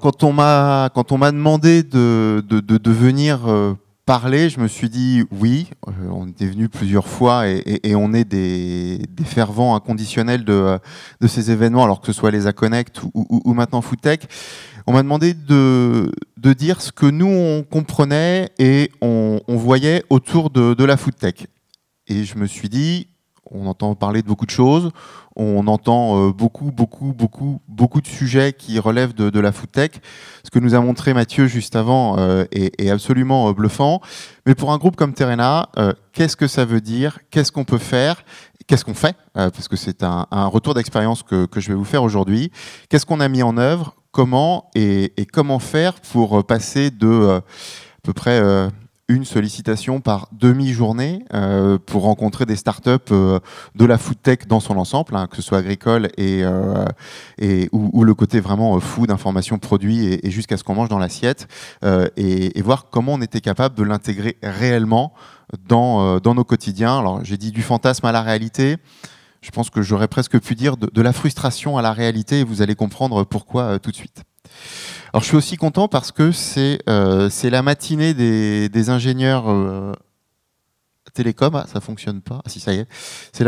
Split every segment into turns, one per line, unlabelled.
quand on m'a quand on m'a demandé de, de, venir euh, parler, je me suis dit oui. Euh, on était venu plusieurs fois et, on est des, fervents inconditionnels de, de ces événements, alors que ce soit les Aconnect ou, ou, ou maintenant Foodtech. On m'a demandé de, de dire ce que nous on comprenait et on, voyait autour de, de la Foodtech. Et je me suis dit on entend parler de beaucoup de choses, on entend euh, beaucoup, beaucoup, beaucoup, beaucoup de sujets qui relèvent de, la food tech. Ce que nous a montré Mathieu juste avant euh, est, absolument euh, bluffant. Mais pour un groupe comme Terena, qu'est-ce que ça veut dire Qu'est-ce qu'on peut faire Qu'est-ce qu'on fait Parce que c'est un, retour d'expérience que, je vais vous faire aujourd'hui. Qu'est-ce qu'on a mis en œuvre Comment et, comment faire pour passer de à peu près une sollicitation par demi-journée euh, pour rencontrer des startups euh, de la food tech dans son ensemble, hein, que ce soit agricole et, euh, et ou, le côté vraiment fou d'information produit et, jusqu'à ce qu'on mange dans l'assiette, et, voir comment on était capable de l'intégrer réellement dans, dans nos quotidiens. Alors j'ai dit du fantasme à la réalité je pense que j'aurais presque pu dire de, la frustration à la réalité et vous allez comprendre pourquoi tout de suite. Alors je suis aussi content parce que c'est euh, c'est la matinée des, ingénieurs euh, télécom, ah, ça fonctionne pas. Ah, si ça y est, c'est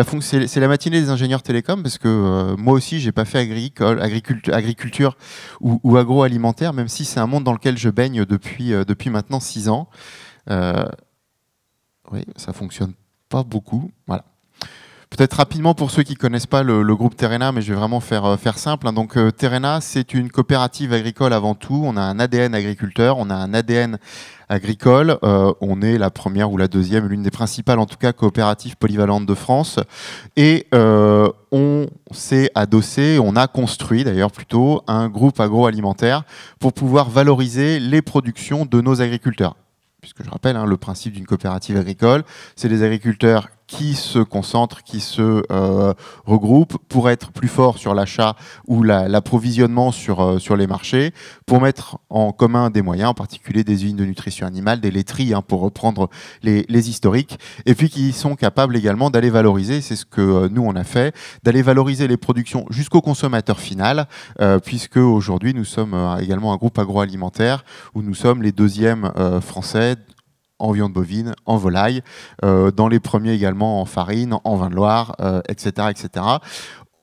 la, matinée des ingénieurs télécom parce que euh, moi aussi j'ai pas fait agricole, agriculture, ou, agroalimentaire, même si c'est un monde dans lequel je baigne depuis depuis maintenant six ans. oui, ça fonctionne pas beaucoup. Voilà rapidement pour ceux qui ne connaissent pas le, groupe Terena, mais je vais vraiment faire, euh, simple. Hein. Donc euh, Terena, c'est une coopérative agricole avant tout. On a un ADN agriculteur, on a un ADN agricole. Euh, on est la première ou la deuxième, l'une des principales en tout cas coopératives polyvalentes de France. Et on s'est adossé, on a construit d'ailleurs plutôt un groupe agroalimentaire pour pouvoir valoriser les productions de nos agriculteurs puisque je rappelle, hein, le principe d'une coopérative agricole, c'est des agriculteurs qui se concentrent, qui se euh, regroupe regroupent pour être plus forts sur l'achat ou l'approvisionnement sur, euh, sur les marchés, pour mettre en commun des moyens, en particulier des usines de nutrition animale, des laiteries, hein, pour reprendre les, les, historiques, et puis qui sont capables également d'aller valoriser, c'est ce que euh, nous on a fait, d'aller valoriser les productions jusqu'au consommateur final, puisque aujourd'hui nous sommes également un groupe agroalimentaire où nous sommes les deuxièmes français en viande bovine, en volaille, euh, dans les premiers également en farine, en vin de Loire, euh, etc., etc.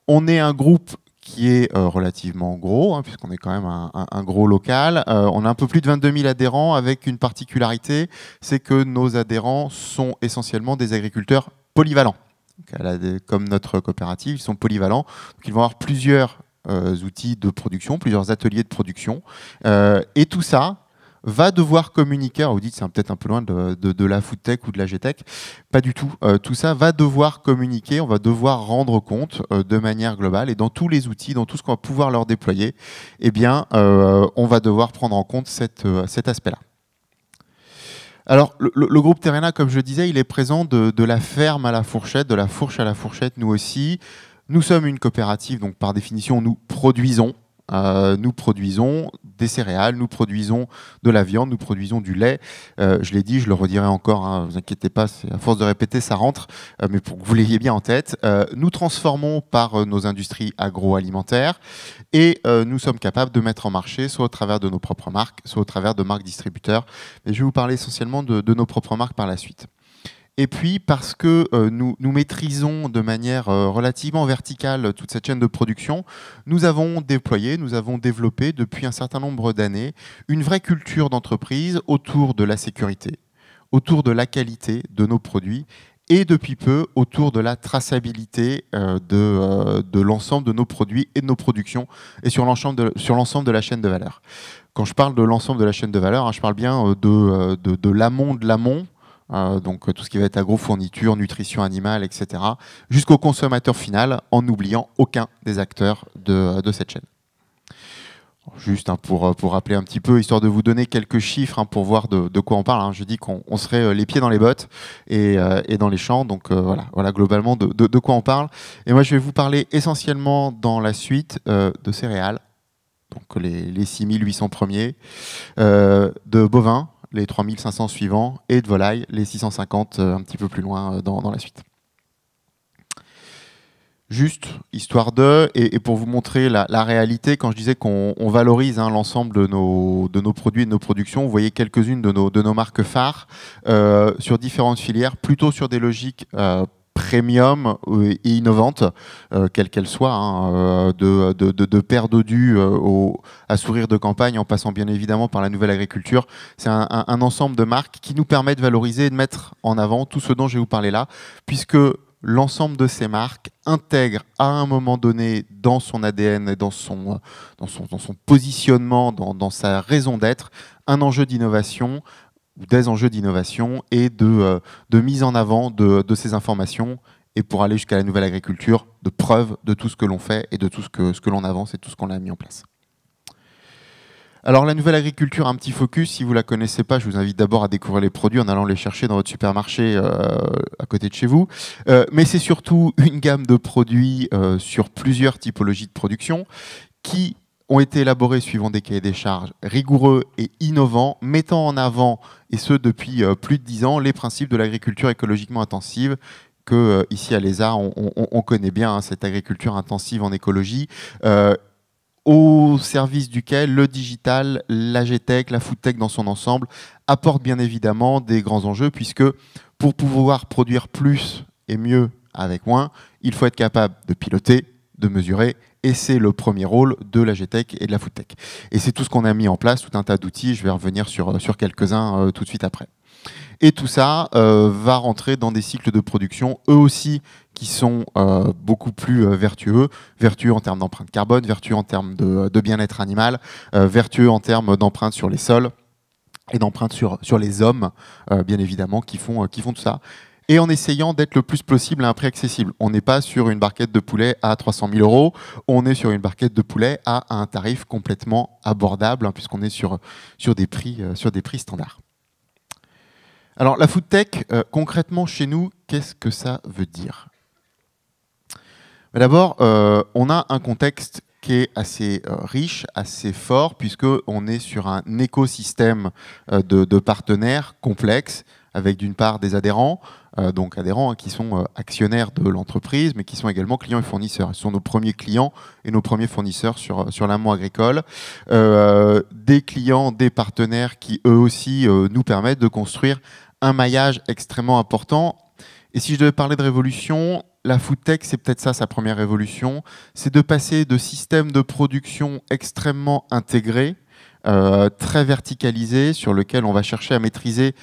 On est un groupe qui est euh, relativement gros, hein, puisqu'on est quand même un, gros local. on a un peu plus de 22 000 adhérents avec une particularité, c'est que nos adhérents sont essentiellement des agriculteurs polyvalents. comme notre coopérative, ils sont polyvalents. ils vont avoir plusieurs outils de production, plusieurs ateliers de production. et tout ça va devoir communiquer. Alors vous dites, c'est peut-être un peu loin de, la food tech ou de la GTech. Pas du tout. Euh, tout ça va devoir communiquer, on va devoir rendre compte euh, de manière globale. Et dans tous les outils, dans tout ce qu'on va pouvoir leur déployer, eh bien, euh, on va devoir prendre en compte cet aspect-là. Alors, le, groupe Terena, comme je disais, il est présent de, de la ferme à la fourchette, de la fourche à la fourchette, nous aussi. Nous sommes une coopérative, donc par définition, nous produisons euh, nous produisons des céréales, nous produisons de la viande, nous produisons du lait. Euh, je l'ai dit, je le redirai encore, ne hein, vous inquiétez pas, à force de répéter, ça rentre, euh, mais pour que vous l'ayez bien en tête. nous transformons par nos industries agroalimentaires et nous sommes capables de mettre en marché, soit au travers de nos propres marques, soit au travers de marques distributeurs. Mais je vais vous parler essentiellement de nos propres marques par la suite. Et puis parce que euh, nous, maîtrisons de manière euh, relativement verticale toute cette chaîne de production, nous avons déployé, nous avons développé depuis un certain nombre d'années une vraie culture d'entreprise autour de la sécurité, autour de la qualité de nos produits et depuis peu autour de la traçabilité euh, de, l'ensemble de nos produits et de nos productions et sur l'ensemble de, la chaîne de valeur. Quand je parle de l'ensemble de la chaîne de valeur, hein, je parle bien de l'amont de l'amont Hein, donc euh, tout ce qui va être agro, fourniture, nutrition animale, etc., jusqu'au consommateur final, en n'oubliant aucun des acteurs de, euh, cette chaîne. Juste hein, pour, euh, pour rappeler un petit peu, histoire de vous donner quelques chiffres hein, pour voir de, quoi on parle. Je dis qu'on serait les pieds dans les bottes et, dans les champs. Donc voilà, voilà globalement de, quoi on parle. Et moi, je vais vous parler essentiellement dans la suite de céréales, donc les, les 6800 premiers, de bovins, les 3500 suivants, et de volaille, les 650 euh, un petit peu plus loin euh, dans, la suite juste histoire de, et, pour vous montrer la, réalité, quand je disais qu'on valorise hein, l'ensemble de nos, de nos produits et de nos productions, vous voyez quelques-unes de nos, de nos marques phares euh, sur différentes filières, plutôt sur des logiques premium euh, et innovante, euh, quelle qu'elle soit, hein, euh, de, de, de, de paire à sourire de campagne, en passant bien évidemment par la nouvelle agriculture. C'est un, ensemble de marques qui nous permet de valoriser et de mettre en avant tout ce dont je vais vous parler là, puisque l'ensemble de ces marques intègre à un moment donné dans son ADN et dans son, dans son, dans son positionnement, dans, dans, sa raison d'être, un enjeu d'innovation, des enjeux d'innovation et de, euh, mise en avant de, ces informations et pour aller jusqu'à la nouvelle agriculture, de preuve de tout ce que l'on fait et de tout ce que, l'on avance et tout ce qu'on a mis en place. Alors la nouvelle agriculture, un petit focus, si vous ne la connaissez pas, je vous invite d'abord à découvrir les produits en allant les chercher dans votre supermarché euh, à côté de chez vous. Euh, mais c'est surtout une gamme de produits sur plusieurs typologies de production qui ont été élaborés suivant des cahiers des charges rigoureux et innovants, mettant en avant, et ce depuis euh, plus de dix ans, les principes de l'agriculture écologiquement intensive que euh, ici à l'ESA, on, on, connaît bien hein, cette agriculture intensive en écologie. Euh, au service duquel le digital, la GTech, la foodtech dans son ensemble apportent bien évidemment des grands enjeux, puisque pour pouvoir produire plus et mieux avec moins, il faut être capable de piloter, de mesurer et c'est le premier rôle de la GTEC et de la FoodTech. Et c'est tout ce qu'on a mis en place, tout un tas d'outils, je vais revenir sur, euh, sur quelques-uns euh, tout de suite après. Et tout ça euh, va rentrer dans des cycles de production, eux aussi, qui sont beaucoup plus vertueux, vertueux en termes d'empreinte carbone, vertueux en termes de, bien-être animal, vertueux en termes d'empreinte sur les sols et d'empreinte sur, sur les hommes, bien évidemment, qui font, qui font tout ça et en essayant d'être le plus possible à un prix accessible. On n'est pas sur une barquette de poulet à 300 000 euros, on est sur une barquette de poulet à un tarif complètement abordable, hein, puisqu'on est sur, des prix, euh, sur des prix standards. Alors la food tech, euh, concrètement chez nous, qu'est-ce que ça veut dire D'abord, euh, on a un contexte qui est assez riche, assez fort, puisqu'on est sur un écosystème de, de partenaires complexes avec d'une part des adhérents, euh, donc adhérents hein, qui sont euh, actionnaires de l'entreprise, mais qui sont également clients et fournisseurs. Ce sont nos premiers clients et nos premiers fournisseurs sur, euh, sur l'amont agricole. des clients, des partenaires qui eux aussi nous permettent de construire un maillage extrêmement important. Et si je devais parler de révolution, la food tech, c'est peut-être ça sa première révolution, c'est de passer de systèmes de production extrêmement intégrés, très verticalisés, sur lequel on va chercher à maîtriser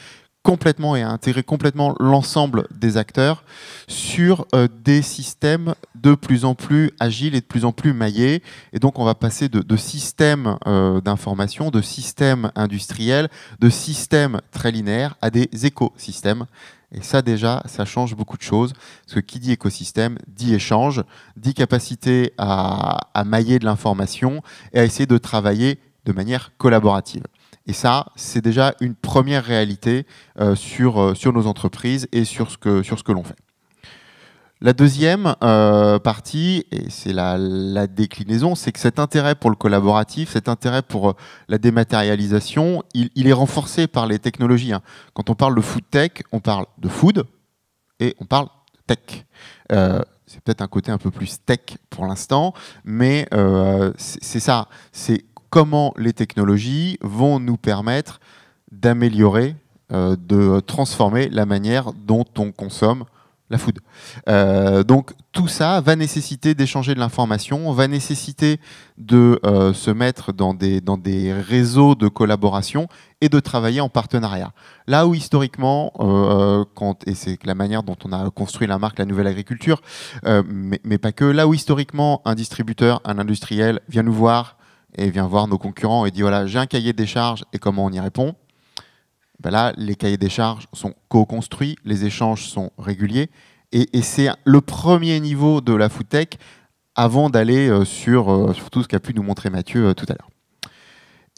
complètement et à intégrer complètement l'ensemble des acteurs sur euh, des systèmes de plus en plus agiles et de plus en plus maillés. Et donc on va passer de, systèmes euh, d'information, de systèmes industriels, de systèmes très linéaires à des écosystèmes. Et ça déjà, ça change beaucoup de choses, parce que qui dit écosystème, dit échange, dit capacité à mailler de l'information et à essayer de travailler de manière collaborative. Et ça, c'est déjà une première réalité euh, sur, euh, sur nos entreprises et sur ce que, sur ce que l'on fait. La deuxième euh, partie, et c'est la, déclinaison, c'est que cet intérêt pour le collaboratif, cet intérêt pour la dématérialisation, il, est renforcé par les technologies. Hein. Quand on parle de food tech, on parle de food et on parle tech. c'est peut-être un côté un peu plus tech pour l'instant, mais c'est ça. C'est comment les technologies vont nous permettre d'améliorer, euh, de transformer la manière dont on consomme la food. Euh, donc tout ça va nécessiter d'échanger de l'information, va nécessiter de euh, se mettre dans des, dans des réseaux de collaboration et de travailler en partenariat. Là où historiquement, et c'est la manière dont on a construit la marque La Nouvelle Agriculture, mais, pas que, là où historiquement un distributeur, un industriel vient nous voir, et vient voir nos concurrents et dit voilà, j'ai un cahier des charges et comment on y répond. Ben là, les cahiers des charges sont co-construits, les échanges sont réguliers et, c'est le premier niveau de la food tech avant d'aller euh, euh, sur, tout ce qu'a pu nous montrer Mathieu euh, tout à l'heure.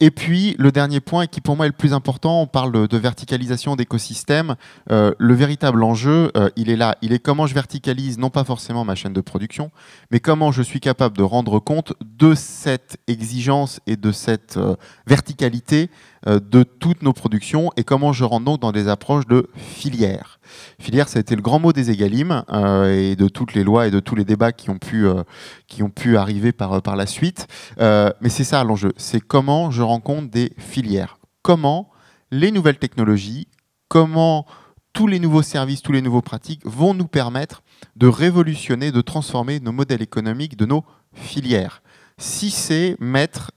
Et puis, le dernier point, qui pour moi est le plus important, on parle de verticalisation d'écosystèmes. Euh, le véritable enjeu, euh, il est là. Il est comment je verticalise, non pas forcément ma chaîne de production, mais comment je suis capable de rendre compte de cette exigence et de cette euh, verticalité euh, de toutes nos productions et comment je rentre donc dans des approches de filières. Filière, ça a été le grand mot des égalimes euh, et de toutes les lois et de tous les débats qui ont pu, euh, qui ont pu arriver par, par la suite. mais c'est ça l'enjeu, c'est comment je rencontre des filières. Comment les nouvelles technologies, comment tous les nouveaux services, tous les nouveaux pratiques vont nous permettre de révolutionner, de transformer nos modèles économiques de nos filières. Si c'est mettre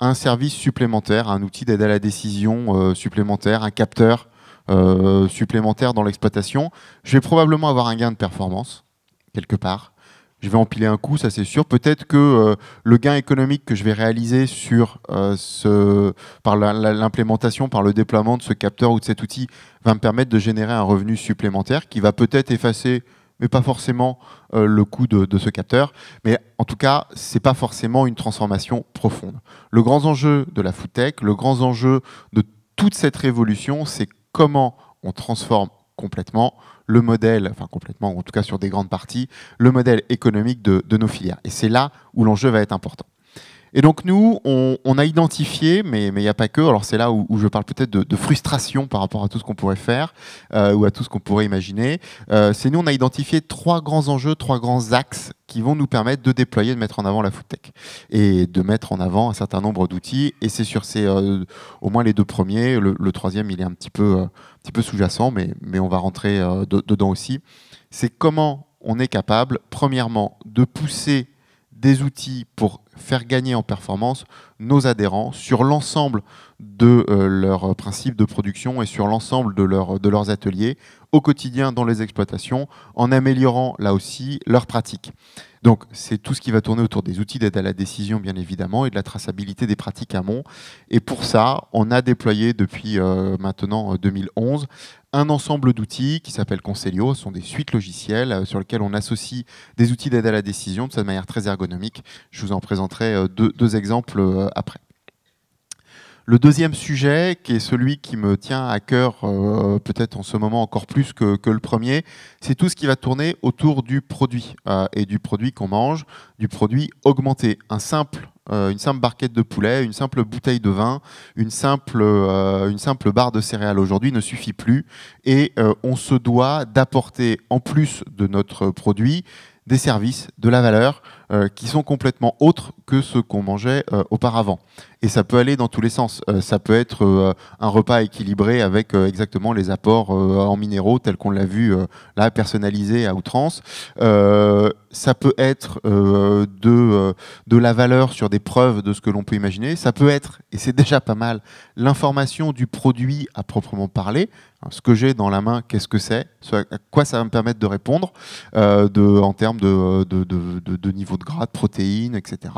un service supplémentaire, un outil d'aide à la décision euh, supplémentaire, un capteur euh, supplémentaire dans l'exploitation, je vais probablement avoir un gain de performance, quelque part je vais empiler un coup, ça c'est sûr. Peut-être que euh, le gain économique que je vais réaliser sur ce, par l'implémentation, par le déploiement de ce capteur ou de cet outil, va me permettre de générer un revenu supplémentaire qui va peut-être effacer mais pas forcément euh, le coût de, ce capteur. Mais en tout cas, ce n'est pas forcément une transformation profonde. Le grand enjeu de la food le grand enjeu de toute cette révolution, c'est comment on transforme complètement le modèle, enfin complètement, en tout cas sur des grandes parties, le modèle économique de nos filières. Et c'est là où l'enjeu va être important. Et donc nous, on, a identifié, mais il n'y a pas que, alors c'est là où, je parle peut-être de, frustration par rapport à tout ce qu'on pourrait faire euh, ou à tout ce qu'on pourrait imaginer, euh, c'est nous, on a identifié trois grands enjeux, trois grands axes qui vont nous permettre de déployer, de mettre en avant la foottech tech et de mettre en avant un certain nombre d'outils. Et c'est sur ces, euh, au moins les deux premiers, le, troisième, il est un petit peu, un petit peu sous-jacent, mais, mais on va rentrer dedans aussi. C'est comment on est capable, premièrement, de pousser des outils pour faire gagner en performance nos adhérents sur l'ensemble de euh, leurs principes de production et sur l'ensemble de, leur, de leurs ateliers au quotidien dans les exploitations en améliorant là aussi leurs pratiques. Donc c'est tout ce qui va tourner autour des outils d'aide à la décision bien évidemment et de la traçabilité des pratiques amont. Et pour ça, on a déployé depuis euh, maintenant 2011 euh, un ensemble d'outils qui s'appelle Conselio. Ce sont des suites logicielles euh, sur lesquelles on associe des outils d'aide à la décision de cette manière très ergonomique. Je vous en présenterai euh, deux exemples euh, après. Le deuxième sujet, qui est celui qui me tient à cœur euh, peut-être en ce moment encore plus que, le premier, c'est tout ce qui va tourner autour du produit euh, et du produit qu'on mange, du produit augmenté. Un simple euh, une simple barquette de poulet, une simple bouteille de vin, une simple, une simple barre de céréales aujourd'hui ne suffit plus. Et on se doit d'apporter, en plus de notre produit, des services, de la valeur, qui sont complètement autres que ce qu'on mangeait auparavant. Et ça peut aller dans tous les sens. Euh, ça peut être euh, un repas équilibré avec euh, exactement les apports en minéraux tels qu'on l'a vu là, personnalisé à outrance. ça peut être de, de la valeur sur des preuves de ce que l'on peut imaginer. Ça peut être, et c'est déjà pas mal, l'information du produit à proprement parler. Hein, ce que j'ai dans la main, qu'est-ce que c'est À quoi ça va me permettre de répondre de, en termes de, de, de, de niveau de gras, de protéines, etc.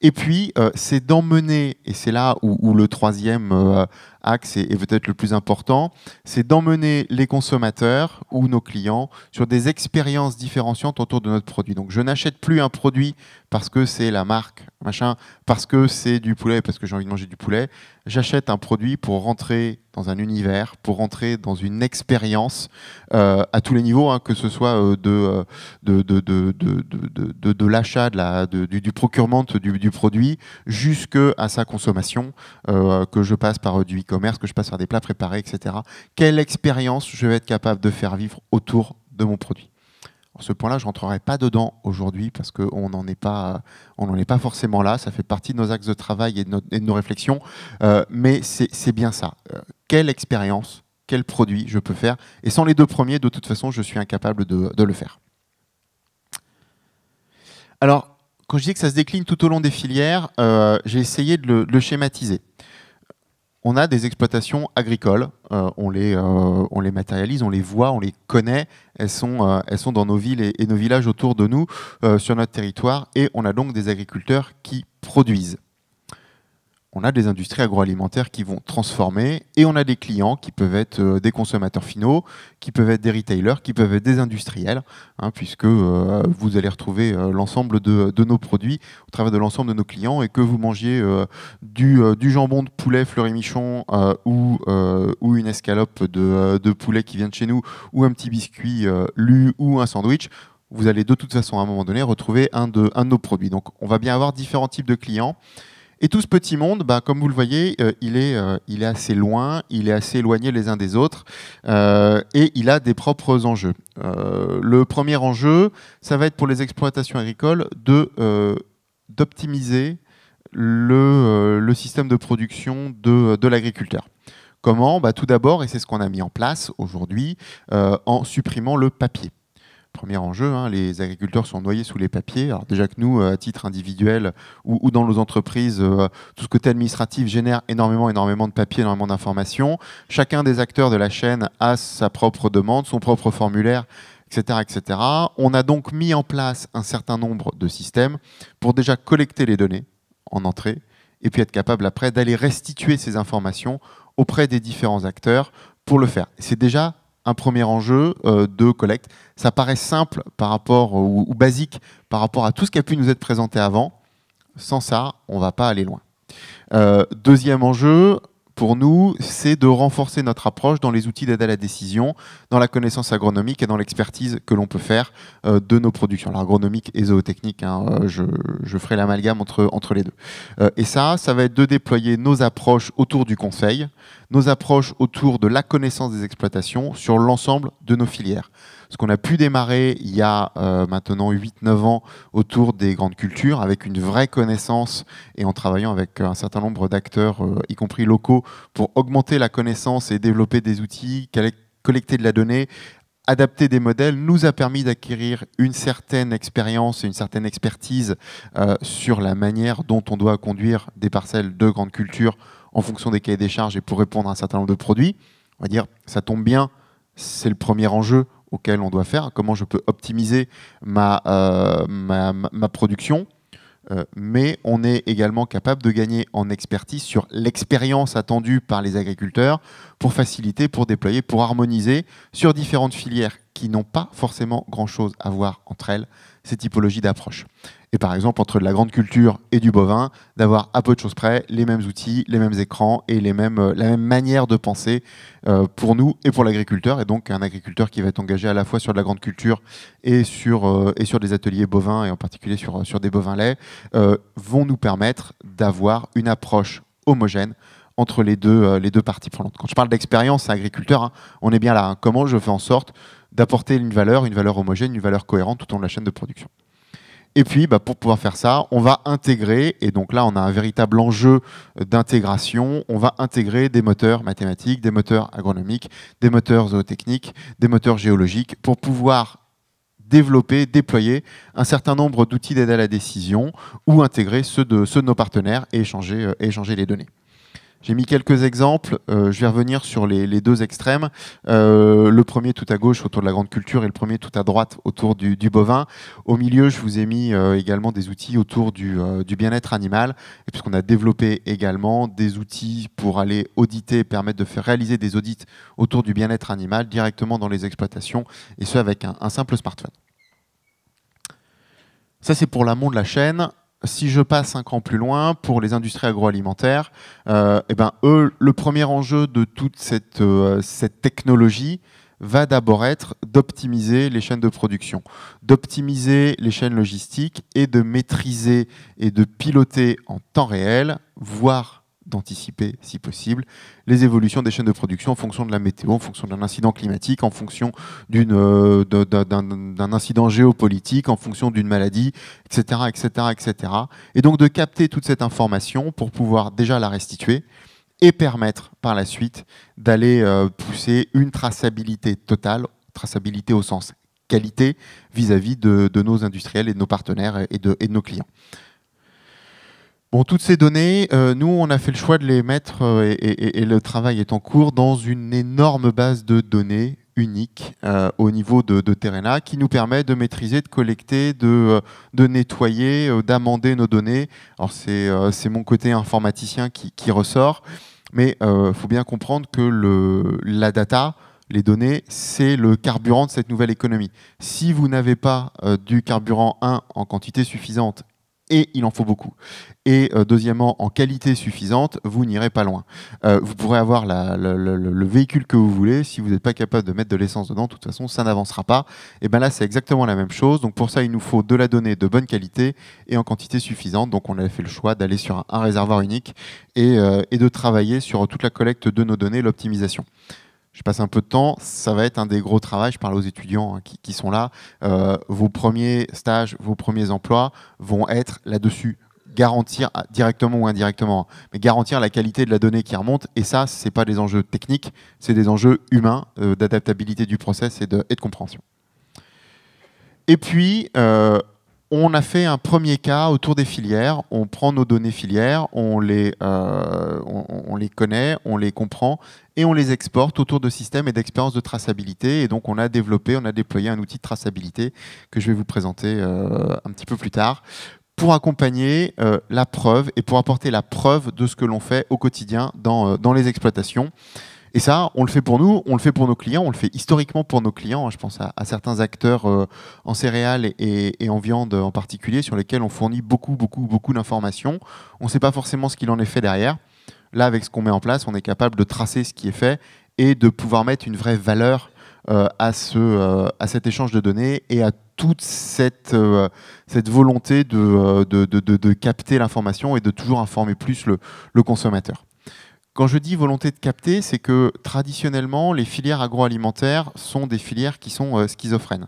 Et puis, c'est d'emmener et c'est là où, le troisième euh, axe et, peut-être le plus important, c'est d'emmener les consommateurs ou nos clients sur des expériences différenciantes autour de notre produit. Donc je n'achète plus un produit parce que c'est la marque, machin, parce que c'est du poulet, parce que j'ai envie de manger du poulet. J'achète un produit pour rentrer dans un univers, pour rentrer dans une expérience euh, à tous les niveaux, hein, que ce soit euh, euh, de, de, de, de, l'achat, la, du, procurement du, du produit, jusqu'à sa consommation, que je passe par du commerce que je passe faire des plats préparés, etc. Quelle expérience je vais être capable de faire vivre autour de mon produit en ce point-là, je ne rentrerai pas dedans aujourd'hui parce qu'on n'en est, pas, est pas forcément là. Ça fait partie de nos axes de travail et de, nos réflexions. Euh, mais c'est bien ça. Euh, quelle expérience, quel produit je peux faire Et sans les deux premiers, de toute façon, je suis incapable de, le faire. Alors, quand je dis que ça se décline tout au long des filières, euh, j'ai essayé de le, schématiser on a des exploitations agricoles, euh, on, les, euh, on les matérialise, on les voit, on les connaît, elles sont, euh, elles sont dans nos villes et, nos villages autour de nous, sur notre territoire, et on a donc des agriculteurs qui produisent on a des industries agroalimentaires qui vont transformer et on a des clients qui peuvent être euh, des consommateurs finaux, qui peuvent être des retailers, qui peuvent être des industriels, hein, puisque euh, vous allez retrouver euh, l'ensemble de, nos produits au travers de l'ensemble de nos clients et que vous mangiez du, jambon de poulet fleurimichon michon ou, une escalope de, poulet qui vient de chez nous ou un petit biscuit lu ou un sandwich, vous allez de toute façon à un moment donné retrouver un de nos produits. Donc on va bien avoir différents types de clients. Et tout ce petit monde, bah, comme vous le voyez, euh, euh, il, est, assez loin, il est assez éloigné les uns des autres, euh, et il a des propres enjeux. le premier enjeu, ça va être pour les exploitations agricoles d'optimiser le, système de production de, l'agriculteur. Comment bah, Tout d'abord, et c'est ce qu'on a mis en place aujourd'hui, en supprimant le papier premier enjeu. Hein, les agriculteurs sont noyés sous les papiers. Alors déjà que nous, euh, à titre individuel ou, dans nos entreprises, euh, tout ce côté administratif génère énormément, énormément de papiers, énormément d'informations. Chacun des acteurs de la chaîne a sa propre demande, son propre formulaire, etc., etc. On a donc mis en place un certain nombre de systèmes pour déjà collecter les données en entrée et puis être capable après d'aller restituer ces informations auprès des différents acteurs pour le faire. C'est déjà un premier enjeu euh, de collecte. Ça paraît simple par rapport, euh, ou, basique par rapport à tout ce qui a pu nous être présenté avant. Sans ça, on ne va pas aller loin. Euh, deuxième enjeu, pour nous, c'est de renforcer notre approche dans les outils d'aide à la décision, dans la connaissance agronomique et dans l'expertise que l'on peut faire euh, de nos productions. L'agronomique et zootechnique, hein, euh, je, ferai l'amalgame entre, entre les deux. Euh, et ça, ça va être de déployer nos approches autour du conseil, nos approches autour de la connaissance des exploitations sur l'ensemble de nos filières ce qu'on a pu démarrer il y a euh, maintenant 8-9 ans autour des grandes cultures, avec une vraie connaissance et en travaillant avec euh, un certain nombre d'acteurs, euh, y compris locaux, pour augmenter la connaissance et développer des outils, collecter de la donnée, adapter des modèles nous a permis d'acquérir une certaine expérience et une certaine expertise sur la manière dont on doit conduire des parcelles de grandes cultures en fonction des cahiers des charges et pour répondre à un certain nombre de produits. On va dire, ça tombe bien, c'est le premier enjeu, auquel on doit faire, comment je peux optimiser ma, euh, ma, production. Euh, mais on est également capable de gagner en expertise sur l'expérience attendue par les agriculteurs pour faciliter, pour déployer, pour harmoniser sur différentes filières qui n'ont pas forcément grand-chose à voir entre elles, ces typologies d'approche. Et par exemple, entre de la grande culture et du bovin, d'avoir à peu de choses près les mêmes outils, les mêmes écrans et les mêmes, euh, la même manière de penser euh, pour nous et pour l'agriculteur. Et donc, un agriculteur qui va être engagé à la fois sur de la grande culture et sur, euh, et sur des ateliers bovins, et en particulier sur, sur des bovins laits, vont nous permettre d'avoir une approche homogène entre les deux, les deux parties prenantes. Quand je parle d'expérience agriculteur, hein, on est bien là. Hein. Comment je fais en sorte d'apporter une valeur, une valeur homogène, une valeur cohérente tout au long de la chaîne de production. Et puis, bah, pour pouvoir faire ça, on va intégrer, et donc là, on a un véritable enjeu d'intégration, on va intégrer des moteurs mathématiques, des moteurs agronomiques, des moteurs zootechniques, des moteurs géologiques, pour pouvoir développer, déployer un certain nombre d'outils d'aide à la décision ou intégrer ceux de, nos partenaires et échanger euh, les données. J'ai mis quelques exemples. Euh, je vais revenir sur les, deux extrêmes. Euh, le premier tout à gauche autour de la grande culture et le premier tout à droite autour du, bovin. Au milieu, je vous ai mis euh, également des outils autour du, bien-être animal. Et puisqu'on a développé également des outils pour aller auditer, permettre de faire réaliser des audits autour du bien-être animal directement dans les exploitations et ce avec un simple smartphone. Ça, c'est pour l'amont de la chaîne si je passe un ans plus loin, pour les industries agroalimentaires, euh, eh ben, eux, le premier enjeu de toute cette, euh, cette technologie va d'abord être d'optimiser les chaînes de production, d'optimiser les chaînes logistiques et de maîtriser et de piloter en temps réel, voire d'anticiper, si possible, les évolutions des chaînes de production en fonction de la météo, en fonction d'un incident climatique, en fonction euh, d'un incident géopolitique, en fonction d'une maladie, etc., etc., Et donc de capter toute cette information pour pouvoir déjà la restituer et permettre par la suite d'aller euh, pousser une traçabilité totale, traçabilité au sens qualité vis-à-vis de, nos industriels et de nos partenaires et et de nos clients toutes ces données, euh, nous, on a fait le choix de les mettre, euh, et, le travail est en cours, dans une énorme base de données unique euh, au niveau de, de, Terena, qui nous permet de maîtriser, de collecter, de, nettoyer, d'amender nos données. Alors, c'est mon côté informaticien qui, ressort, mais il faut bien comprendre que le, la data, les données, c'est le carburant de cette nouvelle économie. Si vous n'avez pas du carburant 1 en quantité suffisante et il en faut beaucoup. Et euh, deuxièmement, en qualité suffisante, vous n'irez pas loin. Euh, vous pourrez avoir le véhicule que vous voulez, si vous n'êtes pas capable de mettre de l'essence dedans, de toute façon, ça n'avancera pas. Et bien là, c'est exactement la même chose. Donc pour ça, il nous faut de la donnée de bonne qualité et en quantité suffisante. Donc on a fait le choix d'aller sur un, réservoir unique et, euh, et de travailler sur toute la collecte de nos données, l'optimisation je passe un peu de temps, ça va être un des gros travaux. Je parle aux étudiants hein, qui, sont là. Euh, vos premiers stages, vos premiers emplois vont être là-dessus garantir ah, directement ou indirectement, hein, mais garantir la qualité de la donnée qui remonte. Et ça, ce c'est pas des enjeux techniques, c'est des enjeux humains euh, d'adaptabilité du process et de, compréhension. Et puis, euh, on a fait un premier cas autour des filières. On prend nos données filières, on les, euh, on, les connaît, on les comprend et on les exporte autour de systèmes et d'expériences de traçabilité. Et donc, on a développé, on a déployé un outil de traçabilité que je vais vous présenter euh, un petit peu plus tard pour accompagner euh, la preuve et pour apporter la preuve de ce que l'on fait au quotidien dans, dans les exploitations. Et ça, on le fait pour nous, on le fait pour nos clients, on le fait historiquement pour nos clients. Je pense à, certains acteurs euh, en céréales et, en viande en particulier, sur lesquels on fournit beaucoup, beaucoup, beaucoup d'informations. On ne sait pas forcément ce qu'il en est fait derrière. Là, avec ce qu'on met en place, on est capable de tracer ce qui est fait et de pouvoir mettre une vraie valeur euh, à, ce, euh, à cet échange de données et à toute cette, cette volonté de, de, capter l'information et de toujours informer plus le consommateur. Quand je dis volonté de capter, c'est que traditionnellement, les filières agroalimentaires sont des filières qui sont euh, schizophrènes.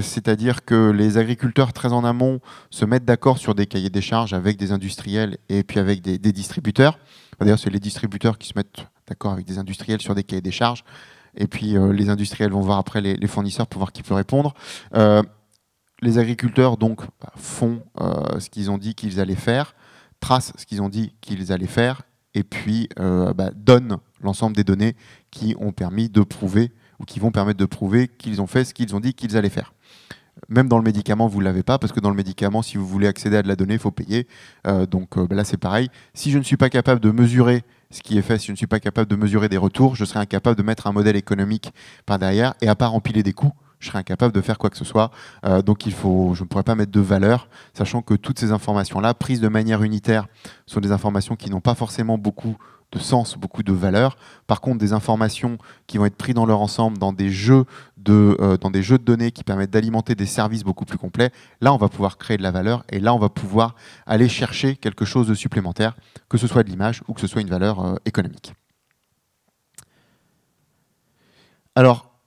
C'est-à-dire que les agriculteurs très en amont se mettent d'accord sur des cahiers des charges avec des industriels et puis avec des, distributeurs. D'ailleurs, c'est les distributeurs qui se mettent d'accord avec des industriels sur des cahiers des charges. Et puis euh, les industriels vont voir après les, fournisseurs pour voir qui peut répondre. Euh, les agriculteurs, donc, bah, font ce qu'ils ont dit qu'ils allaient faire tracent ce qu'ils ont dit qu'ils allaient faire et puis euh, bah, donne l'ensemble des données qui ont permis de prouver ou qui vont permettre de prouver qu'ils ont fait ce qu'ils ont dit qu'ils allaient faire. Même dans le médicament, vous ne l'avez pas, parce que dans le médicament, si vous voulez accéder à de la donnée, il faut payer. Euh, donc euh, bah, là, c'est pareil. Si je ne suis pas capable de mesurer ce qui est fait, si je ne suis pas capable de mesurer des retours, je serai incapable de mettre un modèle économique par derrière, et à part empiler des coûts, je serais incapable de faire quoi que ce soit. Euh, donc il faut, je ne pourrais pas mettre de valeur, sachant que toutes ces informations-là, prises de manière unitaire, sont des informations qui n'ont pas forcément beaucoup de sens, beaucoup de valeur. Par contre, des informations qui vont être prises dans leur ensemble, dans des jeux de, euh, dans des jeux de données qui permettent d'alimenter des services beaucoup plus complets, là, on va pouvoir créer de la valeur et là, on va pouvoir aller chercher quelque chose de supplémentaire, que ce soit de l'image ou que ce soit une valeur euh, économique. Alors,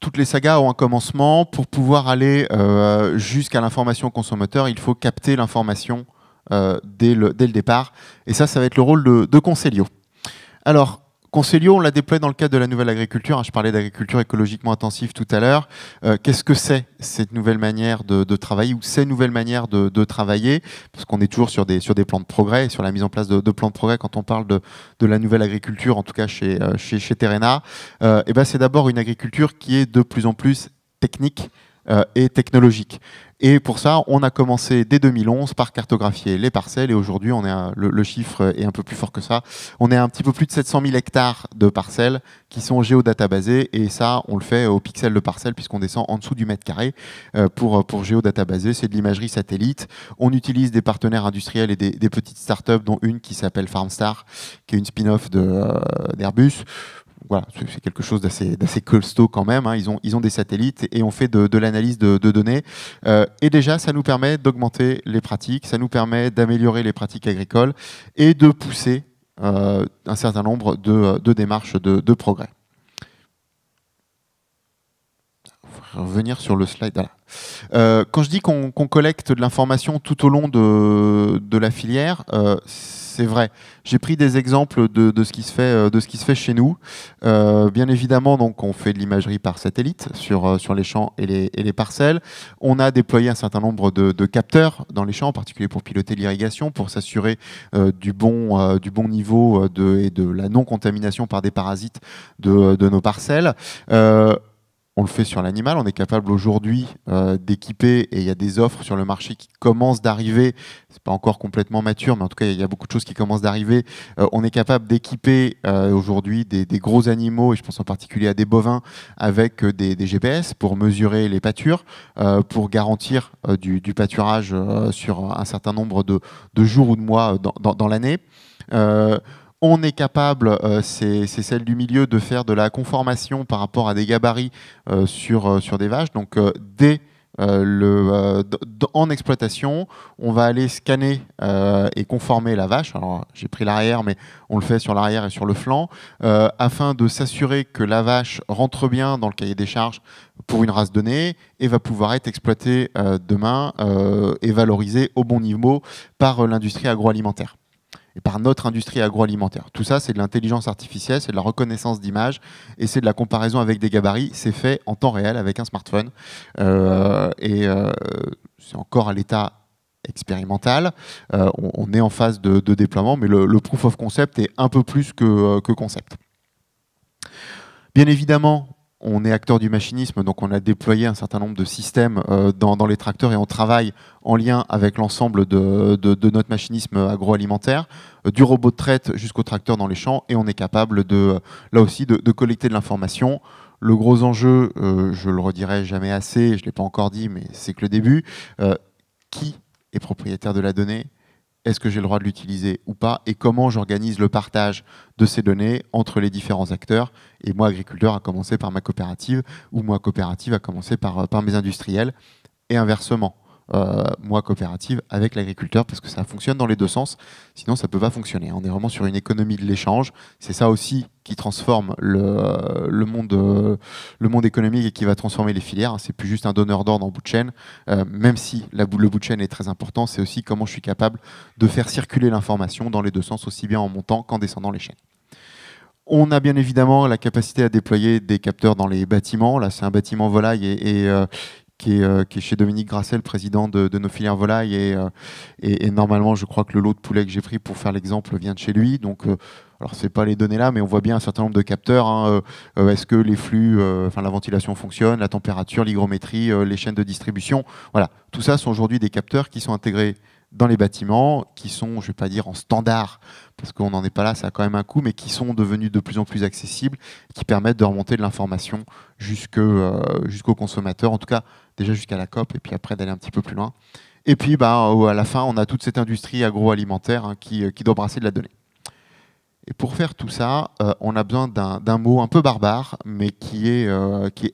toutes les sagas ont un commencement. Pour pouvoir aller euh, jusqu'à l'information consommateur, il faut capter l'information euh, dès, dès, le, départ. Et ça, ça va être le rôle de, de Concelio. Alors, Concelio, on l'a déployé dans le cadre de la nouvelle agriculture. Hein, je parlais d'agriculture écologiquement intensive tout à l'heure. Euh, qu'est-ce que c'est cette nouvelle manière de, travailler ou ces nouvelles manières de, travailler Parce qu'on est toujours sur des, sur des plans de progrès, et sur la mise en place de, plans de progrès quand on parle de, la nouvelle agriculture, en tout cas chez, euh, chez, chez euh, eh ben, c'est d'abord une agriculture qui est de plus en plus technique, et technologique. Et pour ça, on a commencé dès 2011 par cartographier les parcelles. Et aujourd'hui, on est le, chiffre est un peu plus fort que ça. On est un petit peu plus de 700 000 hectares de parcelles qui sont géodatabasées. Et ça, on le fait au pixel de parcelle puisqu'on descend en dessous du mètre carré euh, pour, pour géodatabaser. C'est de l'imagerie satellite. On utilise des partenaires industriels et des, des petites startups, dont une qui s'appelle Farmstar, qui est une spin-off euh, d'Airbus c'est quelque chose d'assez, costaud quand même. Hein. Ils, ont, des satellites et ont fait de, l'analyse de, données. Euh, et déjà, ça nous permet d'augmenter les pratiques, ça nous permet d'améliorer les pratiques agricoles et de pousser euh, un certain nombre de, démarches de, progrès. On va revenir sur le slide. Voilà. Euh, quand je dis qu'on collecte de l'information tout au long de, la filière, euh, c'est vrai. J'ai pris des exemples de, ce qui se fait, euh, de ce qui se fait chez nous. bien évidemment, donc, on fait de l'imagerie par satellite sur, sur les champs et les, parcelles. On a déployé un certain nombre de, capteurs dans les champs, en particulier pour piloter l'irrigation, pour s'assurer du, bon, du bon niveau et de la non-contamination par des parasites de, de nos parcelles on le fait sur l'animal. On est capable aujourd'hui euh, d'équiper et il y a des offres sur le marché qui commencent d'arriver. C'est pas encore complètement mature, mais en tout cas, il y, a beaucoup de choses qui commencent d'arriver. Euh, on est capable d'équiper euh, aujourd'hui des, gros animaux, et je pense en particulier à des bovins, avec des, GPS pour mesurer les pâtures, pour garantir du, pâturage sur un certain nombre de, jours ou de mois dans l'année on est capable, euh, c'est celle du milieu, de faire de la conformation par rapport à des gabarits euh, sur, euh, sur des vaches. Donc dès le, en exploitation, on va aller scanner et conformer la vache. Alors j'ai pris l'arrière, mais on le fait sur l'arrière et sur le flanc, afin de s'assurer que la vache rentre bien dans le cahier des charges pour une race donnée et va pouvoir être exploitée demain et valorisée au bon niveau par l'industrie agroalimentaire et par notre industrie agroalimentaire. Tout ça, c'est de l'intelligence artificielle, c'est de la reconnaissance d'images et c'est de la comparaison avec des gabarits. C'est fait en temps réel avec un smartphone. Euh, et euh, c'est encore à l'état expérimental. Euh, on, est en phase de, déploiement, mais le, proof of concept est un peu plus que concept. Bien évidemment, on est acteur du machinisme, donc on a déployé un certain nombre de systèmes euh, dans, les tracteurs et on travaille en lien avec l'ensemble de, notre machinisme agroalimentaire, euh, du robot de traite jusqu'au tracteur dans les champs, et on est capable de, euh, là aussi de, collecter de l'information. Le gros enjeu, je le redirai jamais assez, je ne l'ai pas encore dit, mais c'est que le début, qui est propriétaire de la donnée est-ce que j'ai le droit de l'utiliser ou pas, et comment j'organise le partage de ces données entre les différents acteurs. Et moi, agriculteur, à commencer par ma coopérative, ou moi, coopérative, à commencer par, euh, par mes industriels, et inversement. Euh, moi coopérative, avec l'agriculteur, parce que ça fonctionne dans les deux sens, sinon ça ne peut pas fonctionner. Hein. On est vraiment sur une économie de l'échange, c'est ça aussi qui transforme le, monde, euh, le monde économique et qui va transformer les filières. Hein. C'est plus juste un donneur d'ordre en bout de chaîne, euh, même si le bout de chaîne est très important, c'est aussi comment je suis capable de faire circuler l'information dans les deux sens, aussi bien en montant qu'en descendant les chaînes. On a bien évidemment la capacité à déployer des capteurs dans les bâtiments. Là, c'est un bâtiment volaille et, euh, qui est, chez Dominique Grasset, le président de, nos filières volailles. Euh, et, normalement, je crois que le lot de poulet que j'ai pris pour faire l'exemple vient de chez lui. Donc, euh, alors c'est pas les données là, mais on voit bien un certain nombre de capteurs. Hein, est-ce que les flux, la ventilation fonctionne, la température, l'hygrométrie, les chaînes de distribution, voilà. Tout ça sont aujourd'hui des capteurs qui sont intégrés dans les bâtiments, qui sont, je ne vais pas dire en standard, parce qu'on n'en est pas là, ça a quand même un coût, mais qui sont devenus de plus en plus accessibles, qui permettent de remonter de l'information jusqu'au consommateur. En tout cas, déjà jusqu'à la COP, et puis après d'aller un petit peu plus loin. Et puis, bah, euh, à la fin, on a toute cette industrie agroalimentaire hein, euh, qui, doit brasser de la donnée. Et pour faire tout ça, euh, on a besoin d'un mot un peu barbare, mais qui est,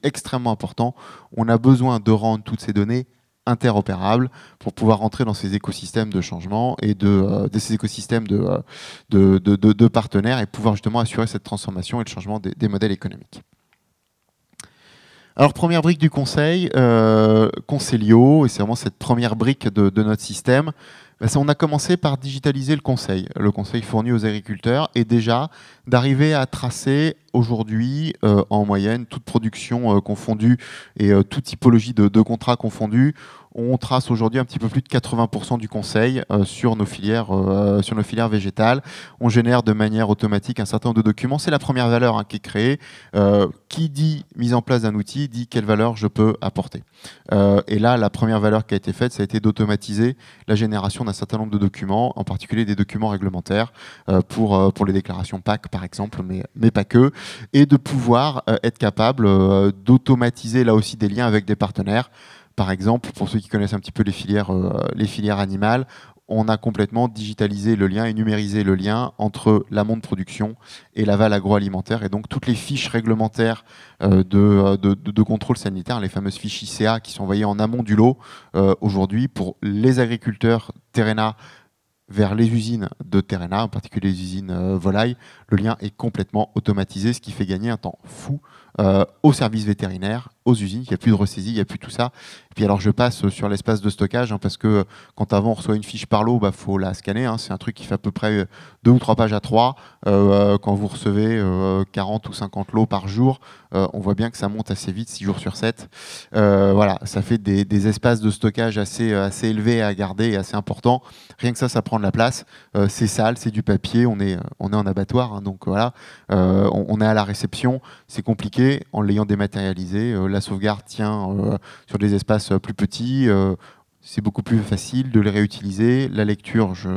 extrêmement important. On a besoin de rendre toutes ces données interopérables pour pouvoir rentrer dans ces écosystèmes de changement et de, ces écosystèmes de partenaires et pouvoir justement assurer cette transformation et le changement des modèles économiques. Alors, première brique du conseil, euh, et c'est vraiment cette première brique de, de notre système. Bah, on a commencé par digitaliser le conseil, le conseil fourni aux agriculteurs, et déjà d'arriver à tracer aujourd'hui euh, en moyenne, toute production euh, confondue et euh, toute typologie de, contrats confondus, on trace aujourd'hui un petit peu plus de 80% du conseil sur, nos filières, sur nos filières végétales. On génère de manière automatique un certain nombre de documents. C'est la première valeur hein, qui est créée. qui dit mise en place d'un outil dit quelle valeur je peux apporter. et là, la première valeur qui a été faite, ça a été d'automatiser la génération un certain nombre de documents, en particulier des documents réglementaires euh, pour, euh, pour les déclarations PAC par exemple, mais, mais pas que, et de pouvoir euh, être capable d'automatiser là aussi des liens avec des partenaires. Par exemple, pour ceux qui connaissent un petit peu les filières, les filières animales, on a complètement digitalisé le lien et numérisé le lien entre l'amont de production et l'aval agroalimentaire. Et donc toutes les fiches réglementaires euh, euh, de, contrôle sanitaire, les fameuses fiches ICA qui sont envoyées en amont du lot euh, aujourd'hui pour les agriculteurs Terena vers les usines de Terena, en particulier les usines volailles, le lien est complètement automatisé, ce qui fait gagner un temps fou euh, aux services vétérinaires, aux usines. Il n'y a plus de ressaisie, il n'y a plus tout ça. puis alors je passe sur l'espace de stockage hein, parce que euh, quand avant on reçoit une fiche par lot, bah faut la scanner. Hein. C'est un truc qui fait à peu près euh, deux ou trois pages à trois. quand vous recevez 40 ou 50 lots par jour, on voit bien que ça monte assez vite, 6 jours sur 7. voilà, ça fait des, espaces de stockage assez assez élevés à garder et assez importants. Rien que ça, ça prend de la place. c'est sale, c'est du papier. On est on est en abattoir, hein, donc voilà. on est à la réception, c'est compliqué en l'ayant dématérialisé. Euh, la sauvegarde tient euh, sur des espaces euh, plus petits. c'est beaucoup plus facile de les réutiliser. La lecture, je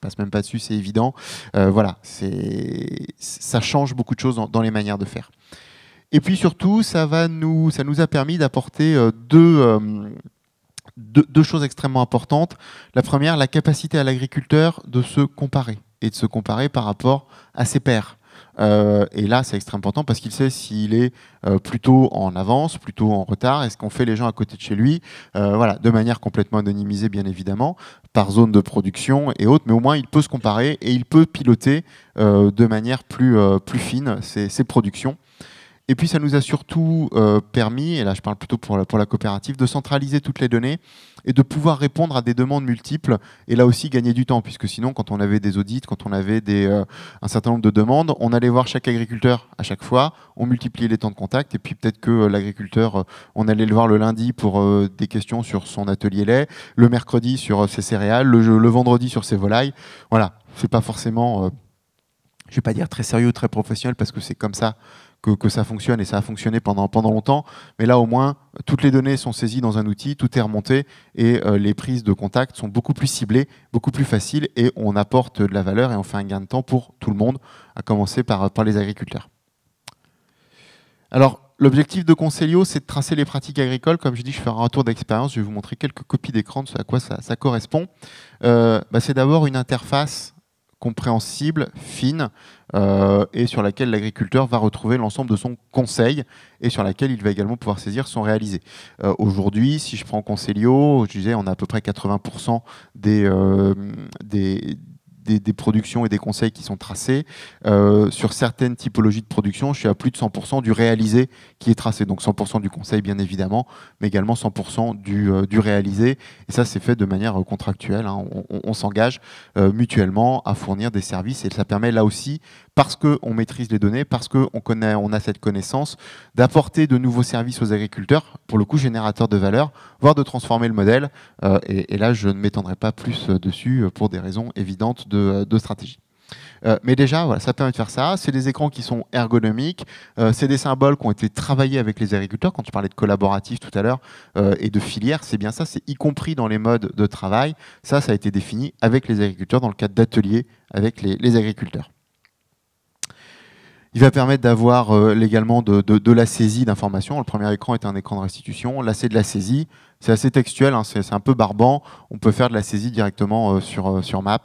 passe même pas dessus, c'est évident. voilà, ça change beaucoup de choses dans, les manières de faire. Et puis surtout, ça, nous, a permis d'apporter deux, choses extrêmement importantes. La première, la capacité à l'agriculteur de se comparer et de se comparer par rapport à ses pairs. Euh, et là, c'est extrêmement important parce qu'il sait s'il est euh, plutôt en avance, plutôt en retard, est-ce qu'on fait les gens à côté de chez lui, euh, voilà, de manière complètement anonymisée, bien évidemment, par zone de production et autres, mais au moins il peut se comparer et il peut piloter de manière plus, plus fine ses productions et puis ça nous a surtout euh, permis, et là je parle plutôt pour la, coopérative, de centraliser toutes les données et de pouvoir répondre à des demandes multiples et là aussi gagner du temps, puisque sinon quand on avait des audits, quand on avait des, euh, un certain nombre de demandes, on allait voir chaque agriculteur à chaque fois, on multipliait les temps de contact et puis peut-être que euh, l'agriculteur, on allait le voir le lundi pour des questions sur son atelier lait, le mercredi sur ses céréales, le, vendredi sur ses volailles. Voilà, c'est pas forcément je vais pas dire très sérieux, très professionnel, parce que c'est comme ça que, ça fonctionne et ça a fonctionné pendant, pendant longtemps. Mais là, au moins, toutes les données sont saisies dans un outil, tout est remonté et euh, les prises de contact sont beaucoup plus ciblées, beaucoup plus faciles et on apporte de la valeur et on fait un gain de temps pour tout le monde, à commencer par, par les agriculteurs. Alors, l'objectif de Concelio, c'est de tracer les pratiques agricoles. Comme je dis, je ferai un retour d'expérience, je vais vous montrer quelques copies d'écran de ce à quoi ça, correspond. Euh, bah, c'est d'abord une interface compréhensible, fine, euh, et sur laquelle l'agriculteur va retrouver l'ensemble de son conseil, et sur laquelle il va également pouvoir saisir son réalisé. Euh, aujourd'hui, si je prends Concelio, je disais, on a à peu près 80% des, euh, des, des, productions et des conseils qui sont tracés. Euh, sur certaines typologies de production, je suis à plus de 100% du réalisé qui est tracé. Donc 100% du conseil, bien évidemment, mais également 100% du, euh, du, réalisé. Et ça, c'est fait de manière euh, contractuelle. Hein. On, s'engage mutuellement à fournir des services et ça permet là aussi parce qu'on maîtrise les données, parce qu'on connaît, on a cette connaissance, d'apporter de nouveaux services aux agriculteurs, pour le coup générateurs de valeur, voire de transformer le modèle. Euh, et, là, je ne m'étendrai pas plus euh, dessus euh, pour des raisons évidentes de, stratégie. mais déjà, voilà, ça permet de faire ça. C'est des écrans qui sont ergonomiques. c'est des symboles qui ont été travaillés avec les agriculteurs. Quand tu parlais de collaboratif tout à l'heure et de filière, c'est bien ça. C'est y compris dans les modes de travail. Ça, ça a été défini avec les agriculteurs dans le cadre d'ateliers avec les agriculteurs. Il va permettre d'avoir euh, légalement de, la saisie d'informations. Le premier écran est un écran de restitution. Là, c'est de la saisie. C'est assez textuel, hein, c'est un peu barbant. On peut faire de la saisie directement euh, sur, euh, sur Maps.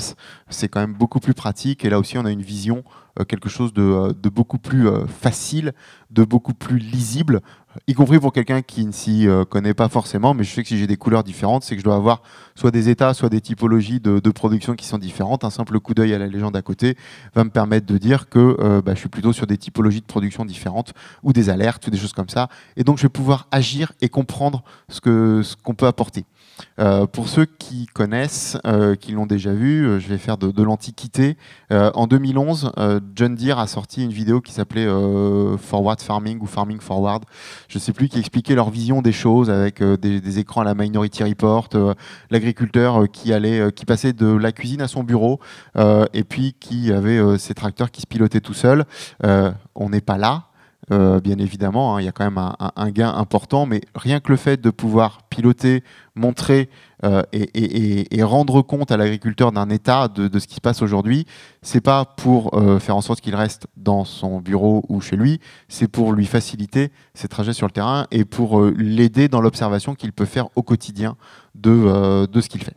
C'est quand même beaucoup plus pratique. Et là aussi, on a une vision, quelque chose de, de beaucoup plus facile, de beaucoup plus lisible, y compris pour quelqu'un qui ne s'y euh, connaît pas forcément, mais je sais que si j'ai des couleurs différentes, c'est que je dois avoir soit des états, soit des typologies de, production qui sont différentes. Un simple coup d'œil à la légende à côté va me permettre de dire que euh, bah, je suis plutôt sur des typologies de production différentes, ou des alertes, ou des choses comme ça. Et donc je vais pouvoir agir et comprendre ce ce qu'on peut apporter. Euh, pour ceux qui connaissent, euh, qui l'ont déjà vu, euh, je vais faire de, l'antiquité. en 2011, John Deere a sorti une vidéo qui s'appelait Forward Farming ou Farming Forward, je ne sais plus, qui expliquait leur vision des choses avec des, écrans à la Minority Report, l'agriculteur qui allait, qui passait de la cuisine à son bureau, et puis qui avait ses tracteurs qui se pilotaient tout seul. on n'est pas là. bien évidemment, hein. il y a quand même un gain important, mais rien que le fait de pouvoir piloter, montrer euh, et, rendre compte à l'agriculteur d'un état de, ce qui se passe aujourd'hui, c'est pas pour euh, faire en sorte qu'il reste dans son bureau ou chez lui, c'est pour lui faciliter ses trajets sur le terrain et pour euh, l'aider dans l'observation qu'il peut faire au quotidien de ce qu'il fait.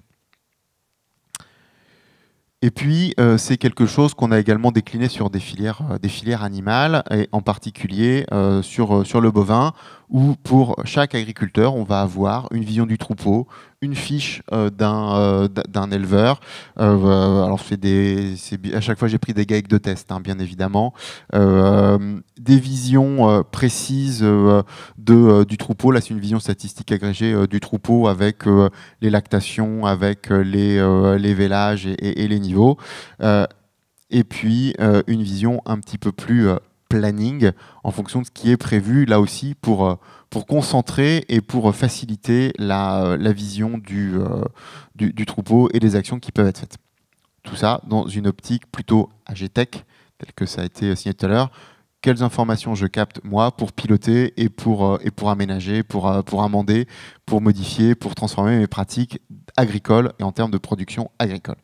Et puis, euh, c'est quelque chose qu'on a également décliné sur des filières, euh, des filières animales, et en particulier euh, sur, sur le bovin, où pour chaque agriculteur, on va avoir une vision du troupeau, une fiche euh, d'un euh, d'un éleveur. Euh, alors c'est des, à chaque fois j'ai pris des gags de test, hein, bien évidemment, des visions précises de du troupeau. Là c'est une vision statistique agrégée du troupeau avec les lactations, avec les les vélages et, les niveaux et puis une vision un petit peu plus planning en fonction de ce qui est prévu là aussi pour, pour concentrer et pour euh, faciliter la, euh, vision euh, du, troupeau et des actions qui peuvent être faites. Tout ça dans une optique plutôt agitech, telle que ça a été signé tout à l'heure. Quelles informations je capte moi pour piloter et pour, aménager, pour, pour amender, pour modifier, pour transformer mes pratiques agricoles et en termes de production agricole.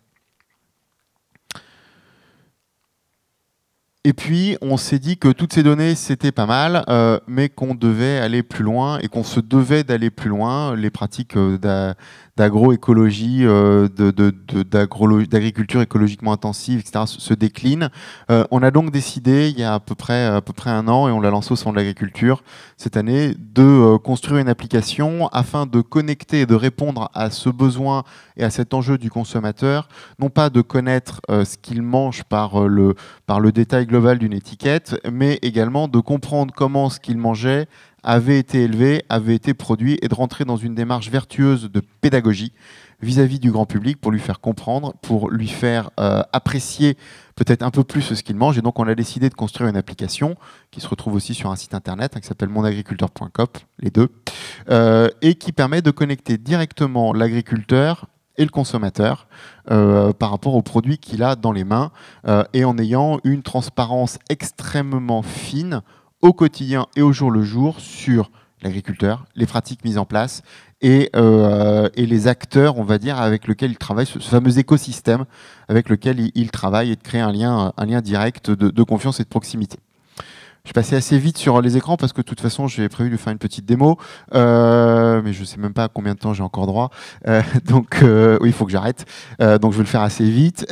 Et puis, on s'est dit que toutes ces données, c'était pas mal, euh, mais qu'on devait aller plus loin et qu'on se devait d'aller plus loin. Les pratiques euh, d'agroécologie, euh, d'agriculture écologiquement intensive, etc., se, déclinent. décline. Euh, on a donc décidé, il y a à peu près, à peu près un an, et on l'a lancé au Centre de l'Agriculture cette année, de euh, construire une application afin de connecter et de répondre à ce besoin et à cet enjeu du consommateur, non pas de connaître ce qu'il mange par, le, par le détail global d'une étiquette, mais également de comprendre comment ce qu'il mangeait avait été élevé, avait été produit, et de rentrer dans une démarche vertueuse de pédagogie vis-à-vis du grand public pour lui faire comprendre, pour lui faire euh, apprécier peut-être un peu plus ce qu'il mange. Et donc, on a décidé de construire une application qui se retrouve aussi sur un site internet hein, qui s'appelle monagriculture.com les deux, euh, et qui permet de connecter directement l'agriculteur et le consommateur euh, par rapport aux produits qu'il a dans les mains et en ayant une transparence extrêmement fine au quotidien et au jour le jour sur l'agriculteur, les pratiques mises en place et, euh, les acteurs, on va dire, avec lesquels il travaille, ce, fameux écosystème avec lequel il, travaille et de créer un lien, un lien direct de, confiance et de proximité. Je passais assez vite sur les écrans parce que de toute façon, j'ai prévu de faire une petite démo, euh, mais je ne sais même pas à combien de temps j'ai encore droit. Euh, donc, oui, il faut que j'arrête. donc, je vais le faire assez vite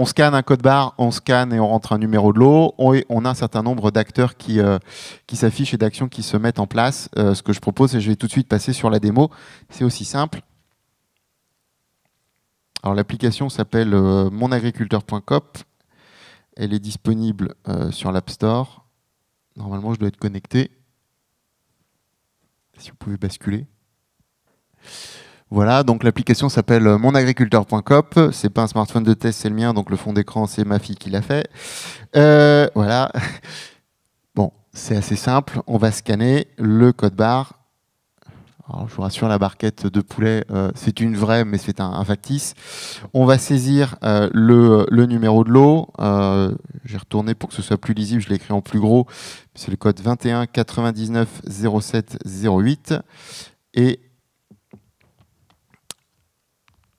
on scanne un code barre, on scanne et on rentre un numéro de lot. On, a un certain nombre d'acteurs qui, euh, qui s'affichent et d'actions qui se mettent en place. Euh, ce que je propose, et je vais tout de suite passer sur la démo, c'est aussi simple. Alors l'application s'appelle euh, Elle est disponible euh, sur l'App Store. Normalement, je dois être connecté. Si vous pouvez basculer. Voilà, donc l'application s'appelle euh, monagriculteur.cop. C'est pas un smartphone de test, c'est le mien, donc le fond d'écran, c'est ma fille qui l'a fait. Euh, voilà. Bon, c'est assez simple. On va scanner le code barre. je vous rassure, la barquette de poulet, euh, c'est une vraie, mais c'est un, factice. On va saisir le, numéro de l'eau. J'ai retourné pour que ce soit plus lisible, je l'ai écrit en plus gros. C'est le code 21 99 07 08. Et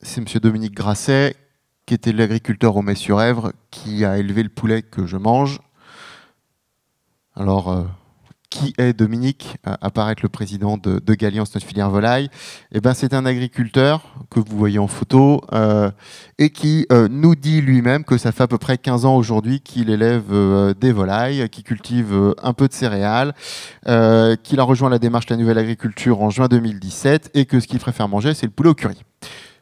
c'est M. Dominique Grasset, qui était l'agriculteur au Mets-sur-Èvre, qui a élevé le poulet que je mange. Alors, euh, qui est Dominique Apparaître le président de, de Galliance, notre filière volaille. Eh ben, c'est un agriculteur que vous voyez en photo euh, et qui euh, nous dit lui-même que ça fait à peu près 15 ans aujourd'hui qu'il élève des volailles, qu'il cultive un peu de céréales, qu'il a rejoint la démarche de La Nouvelle Agriculture en juin 2017 et que ce qu'il préfère manger, c'est le poulet au curry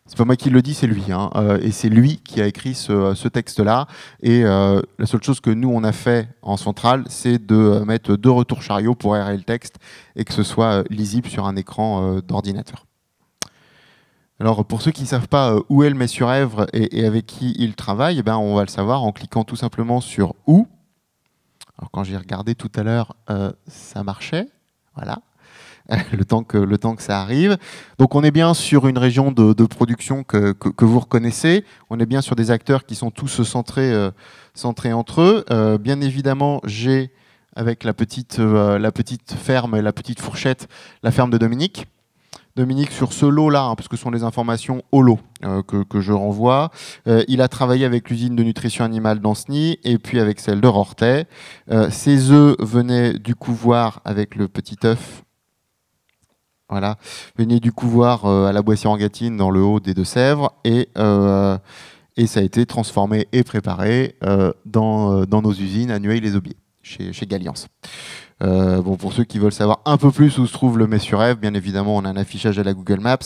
c'est pas moi qui le dis, c'est lui. Hein. Euh, et c'est lui qui a écrit ce, texte-là. Et euh, la seule chose que nous, on a fait en centrale, c'est de euh, mettre deux retours chariots pour aérer le texte et que ce soit lisible sur un écran d'ordinateur. Alors pour ceux qui ne savent pas où est le sur œuvre et, avec qui il travaille, eh ben, on va le savoir en cliquant tout simplement sur « Où ». Alors quand j'ai regardé tout à l'heure, ça marchait. Voilà. le, temps que, le temps que ça arrive. Donc on est bien sur une région de, production que, vous reconnaissez, on est bien sur des acteurs qui sont tous euh, euh, centrés, entre eux. Euh, bien évidemment, j'ai avec la petite, la petite ferme et la petite fourchette, la ferme de Dominique. Dominique, sur ce lot-là, hein, parce que ce sont les informations au lot que, je renvoie, il a travaillé avec l'usine de nutrition animale d'Anceny et puis avec celle de Rortet. ses œufs venaient du couvoir avec le petit œuf voilà. Venez du couvoir euh, à la Boissière-en-Gâtine dans le haut des Deux-Sèvres et, euh, et ça a été transformé et préparé euh, dans, nos usines à Nueil-les-Aubiers, chez, chez Galliance. Euh, bon, pour ceux qui veulent savoir un peu plus où se trouve le Mets sur bien évidemment, on a un affichage à la Google Maps.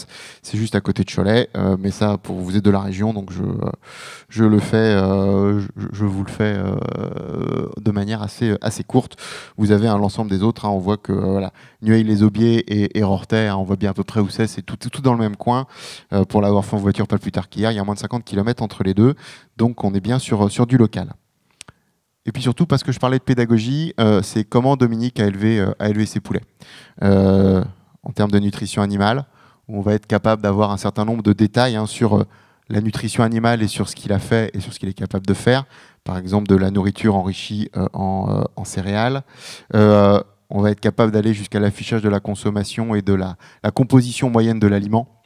C'est juste à côté de Cholet, euh, mais ça, pour vous êtes de la région, donc je, euh, je le fais, je, vous le fais de manière assez, assez courte. Vous avez l'ensemble des autres. Hein. on voit que voilà, les Aubiers et, et hein, on voit bien à peu près où c'est. C'est tout, tout dans le même coin. pour l'avoir fait en voiture pas plus tard qu'hier, il y a moins de 50 km entre les deux, donc on est bien sur, sur du local. Et puis surtout parce que je parlais de pédagogie, euh, c'est comment Dominique a élevé, euh, ses poulets euh, en termes de nutrition animale. on va être capable d'avoir un certain nombre de détails hein, sur la nutrition animale et sur ce qu'il a fait et sur ce qu'il est capable de faire. Par exemple, de la nourriture enrichie en, céréales. on va être capable d'aller jusqu'à l'affichage de la consommation et de la composition moyenne de l'aliment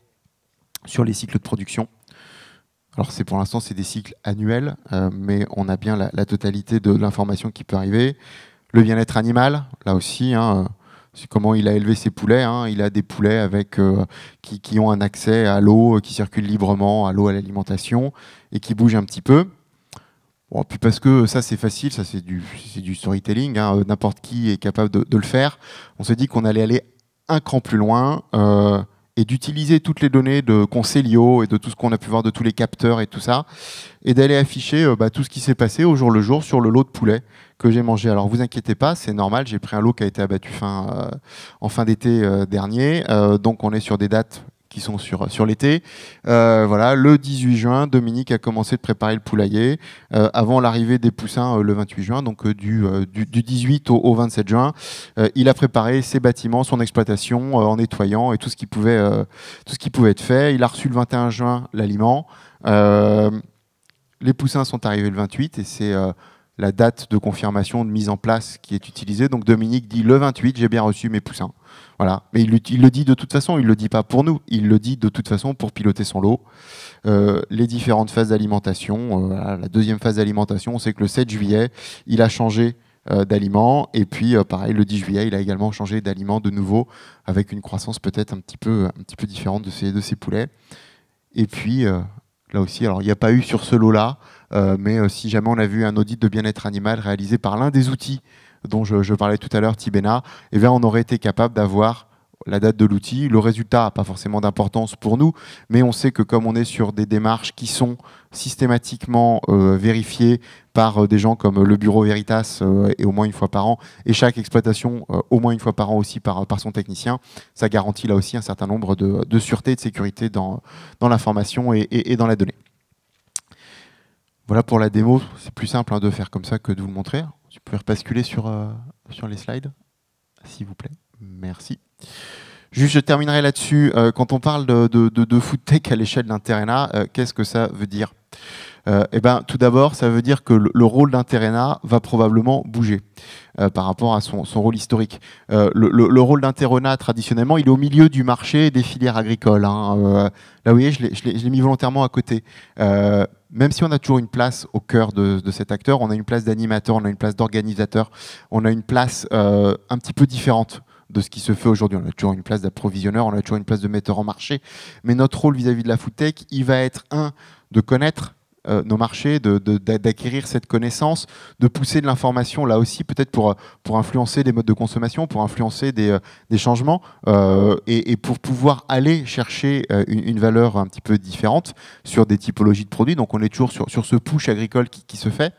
sur les cycles de production. Alors c'est pour l'instant c'est des cycles annuels, euh, mais on a bien la, totalité de l'information qui peut arriver. Le bien-être animal, là aussi, hein, euh, c'est comment il a élevé ses poulets. Hein. Il a des poulets avec euh, qui, ont un accès à l'eau, qui circulent librement, à l'eau, à l'alimentation, et qui bougent un petit peu. puis parce que ça c'est facile, ça c'est du, storytelling, hein, n'importe qui est capable de, le faire. On s'est dit qu'on allait aller un cran plus loin et d'utiliser toutes les données de Concelio et de tout ce qu'on a pu voir de tous les capteurs et tout ça, et d'aller afficher euh, bah, tout ce qui s'est passé au jour le jour sur le lot de poulet que j'ai mangé. Alors vous inquiétez pas, c'est normal, j'ai pris un lot qui a été abattu fin, euh, en fin d'été euh, dernier, donc on est sur des dates qui sont sur, sur l'été. Euh, voilà, le 18 juin, Dominique a commencé de préparer le poulailler euh, avant l'arrivée des poussins euh, le 28 juin, donc du, du, 18 au, 27 juin. il a préparé ses bâtiments, son exploitation en nettoyant et tout ce, qui pouvait, tout ce qui pouvait être fait. Il a reçu le 21 juin l'aliment. les poussins sont arrivés le 28 et c'est la date de confirmation, de mise en place qui est utilisée. Donc Dominique dit le 28, j'ai bien reçu mes poussins. Voilà. Mais il, le dit de toute façon, il ne le dit pas pour nous, il le dit de toute façon pour piloter son lot. Euh, les différentes phases d'alimentation, euh, la deuxième phase d'alimentation, c'est que le 7 juillet, il a changé euh, d'aliment Et puis, pareil, le 10 juillet, il a également changé d'aliment de nouveau, avec une croissance peut-être un, petit peu, un petit peu différente de ses, de ses poulets. Et puis, là aussi, alors il n'y a pas eu sur ce lot-là, euh, mais euh, si jamais on a vu un audit de bien-être animal réalisé par l'un des outils dont je, parlais tout à l'heure, Tibena, eh bien, on aurait été capable d'avoir la date de l'outil. Le résultat n'a pas forcément d'importance pour nous, mais on sait que comme on est sur des démarches qui sont systématiquement euh, vérifiées par des gens comme le bureau Veritas et au moins une fois par an, et chaque exploitation au moins une fois par an aussi par, son technicien, ça garantit là aussi un certain nombre de, sûreté et de sécurité dans, dans l'information et dans la donnée. Voilà pour la démo, c'est plus simple hein, de faire comme ça que de vous le montrer. je peux repasculer sur, euh, sur les slides, s'il vous plaît. Merci. Juste, je terminerai là-dessus. Euh, quand on parle de, de, food tech à l'échelle d'un euh, qu'est-ce que ça veut dire eh ben, tout d'abord, ça veut dire que le, rôle d'un va probablement bouger par rapport à son, rôle historique. le, rôle d'un traditionnellement, il est au milieu du marché des filières agricoles. Hein. là, vous voyez, je l'ai mis volontairement à côté même si on a toujours une place au cœur de, cet acteur, on a une place d'animateur, on a une place d'organisateur, on a une place euh, un petit peu différente de ce qui se fait aujourd'hui. On a toujours une place d'approvisionneur, on a toujours une place de metteur en marché, mais notre rôle vis-à-vis de la food il va être un de connaître euh, nos marchés, d'acquérir cette connaissance, de pousser de l'information là aussi, peut-être pour, euh, pour influencer des modes de consommation, pour influencer des, euh, changements et, pour pouvoir aller chercher une, valeur un petit peu différente sur des typologies de produits. Donc on est toujours sur, ce push agricole qui, qui se fait.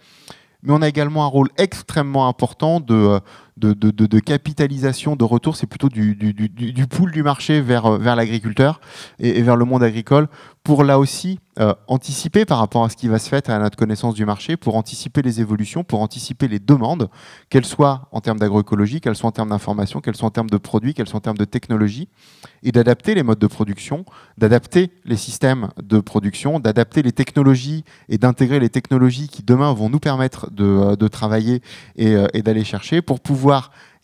Mais on a également un rôle extrêmement important de de, capitalisation, de retour, c'est plutôt du, du, du, pool du marché vers, euh, vers l'agriculteur et, vers le monde agricole, pour là aussi euh, anticiper par rapport à ce qui va se faire à notre connaissance du marché, pour anticiper les évolutions, pour anticiper les demandes, qu'elles soient en termes d'agroécologie, qu'elles soient en termes d'information, qu'elles soient en termes de produits, qu'elles soient en termes de technologie, et d'adapter les modes de production, d'adapter les systèmes de production, d'adapter les technologies et d'intégrer les technologies qui demain vont nous permettre de, euh, travailler et d'aller chercher pour pouvoir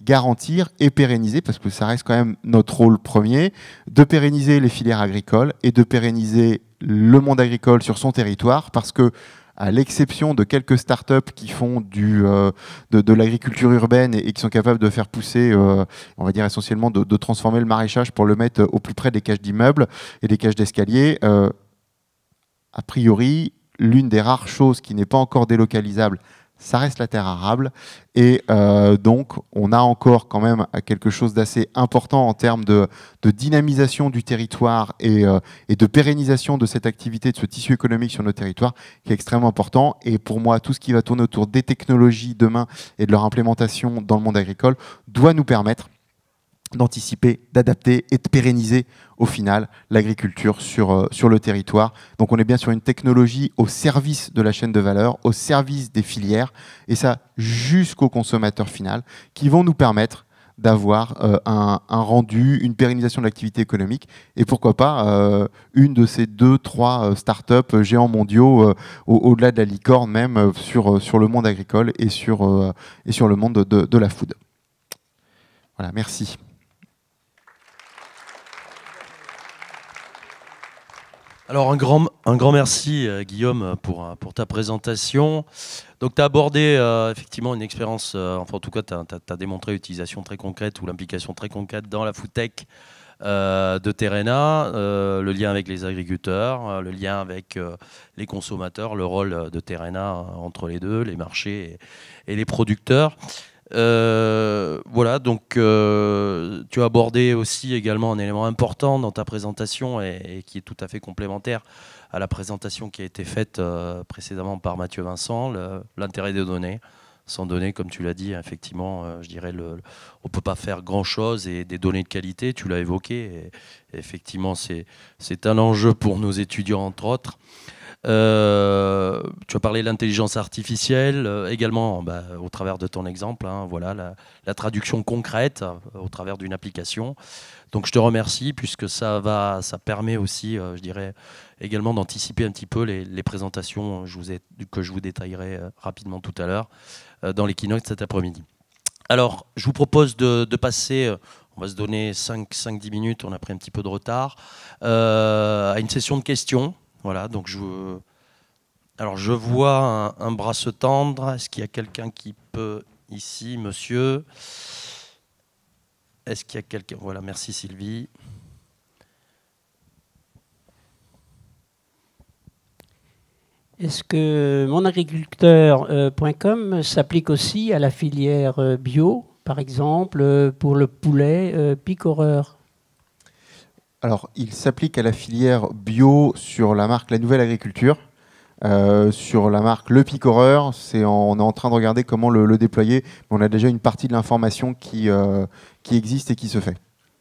garantir et pérenniser, parce que ça reste quand même notre rôle premier, de pérenniser les filières agricoles et de pérenniser le monde agricole sur son territoire, parce que à l'exception de quelques start up qui font du, euh, de, l'agriculture urbaine et, qui sont capables de faire pousser, euh, on va dire essentiellement de, transformer le maraîchage pour le mettre au plus près des cages d'immeubles et des cages d'escalier, euh, a priori, l'une des rares choses qui n'est pas encore délocalisable ça reste la terre arable. Et euh, donc, on a encore quand même quelque chose d'assez important en termes de, dynamisation du territoire et, euh, et, de pérennisation de cette activité, de ce tissu économique sur nos territoires, qui est extrêmement important. Et pour moi, tout ce qui va tourner autour des technologies demain et de leur implémentation dans le monde agricole doit nous permettre d'anticiper, d'adapter et de pérenniser au final l'agriculture sur, euh, sur le territoire. Donc on est bien sur une technologie au service de la chaîne de valeur, au service des filières, et ça jusqu'au consommateur final, qui vont nous permettre d'avoir euh, un, rendu, une pérennisation de l'activité économique et pourquoi pas euh, une de ces deux, trois startups géants mondiaux au-delà de la licorne même sur, sur le monde agricole et sur, et sur le monde de, de la food. Voilà, merci.
Alors un grand, un grand merci euh, Guillaume pour, euh, pour ta présentation. Donc tu as abordé euh, effectivement une expérience, enfin en tout cas tu as, démontré l'utilisation très concrète ou l'implication très concrète dans la foodtech de Terena, le lien avec les agriculteurs, le lien avec les consommateurs, le rôle de Terena entre les deux, les marchés et les producteurs. Euh, voilà, donc euh, tu as abordé aussi également un élément important dans ta présentation et, qui est tout à fait complémentaire à la présentation qui a été faite euh, précédemment par Mathieu Vincent, l'intérêt des données. Sans données, comme tu l'as dit, effectivement, je dirais, le, on ne peut pas faire grand-chose et des données de qualité, tu l'as évoqué, effectivement, c'est un enjeu pour nos étudiants, entre autres. Euh, tu as parlé de l'intelligence artificielle, euh, également bah, au travers de ton exemple, hein, voilà, la, traduction concrète euh, au travers d'une application. Donc je te remercie puisque ça, va, ça permet aussi, je dirais, également d'anticiper un petit peu les, présentations que je vous détaillerai rapidement tout à l'heure dans les keynotes cet après-midi. Alors, je vous propose de, passer on va se donner 5-10 minutes, on a pris un petit peu de retard, à une session de questions. Voilà, donc je. Alors je vois un, bras se tendre. Est-ce qu'il y a quelqu'un qui peut ici, monsieur Est-ce qu'il y a quelqu'un Voilà, merci Sylvie.
Est-ce que monagriculteur.com euh, s'applique aussi à la filière euh, bio, par exemple, euh, pour le poulet picoreur
alors, il s'applique à la filière bio sur la marque La Nouvelle Agriculture. Euh, sur la marque Le Picoreur, c'est on est en train de regarder comment le, le, déployer. On a déjà une partie de l'information qui, euh, qui existe et qui se fait.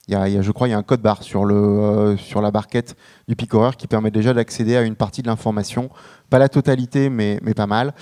Il y, a, je crois il y a un code barre sur, le, euh, sur la barquette du picoreur qui permet déjà d'accéder à une partie de l'information. Pas la totalité, mais, pas mal.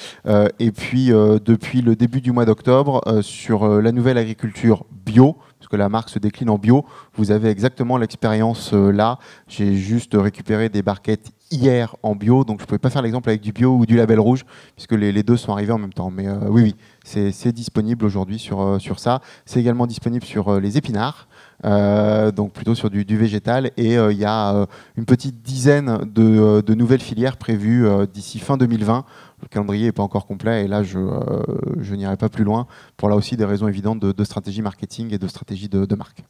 et puis, depuis le début du mois d'octobre, sur la nouvelle agriculture bio, que la marque se décline en bio. Vous avez exactement l'expérience euh, là. J'ai juste récupéré des barquettes hier en bio, donc je ne pouvais pas faire l'exemple avec du bio ou du label rouge, puisque les, deux sont arrivés en même temps. Mais euh, oui, oui, c'est disponible aujourd'hui sur, euh, sur ça. C'est également disponible sur les épinards. Euh, donc plutôt sur du, végétal. Et euh, il y a euh, une petite dizaine de, nouvelles filières prévues d'ici fin 2020. Le calendrier n'est pas encore complet et là, je, n'irai pas plus loin pour là aussi des raisons évidentes de, stratégie marketing et de stratégie de, marque.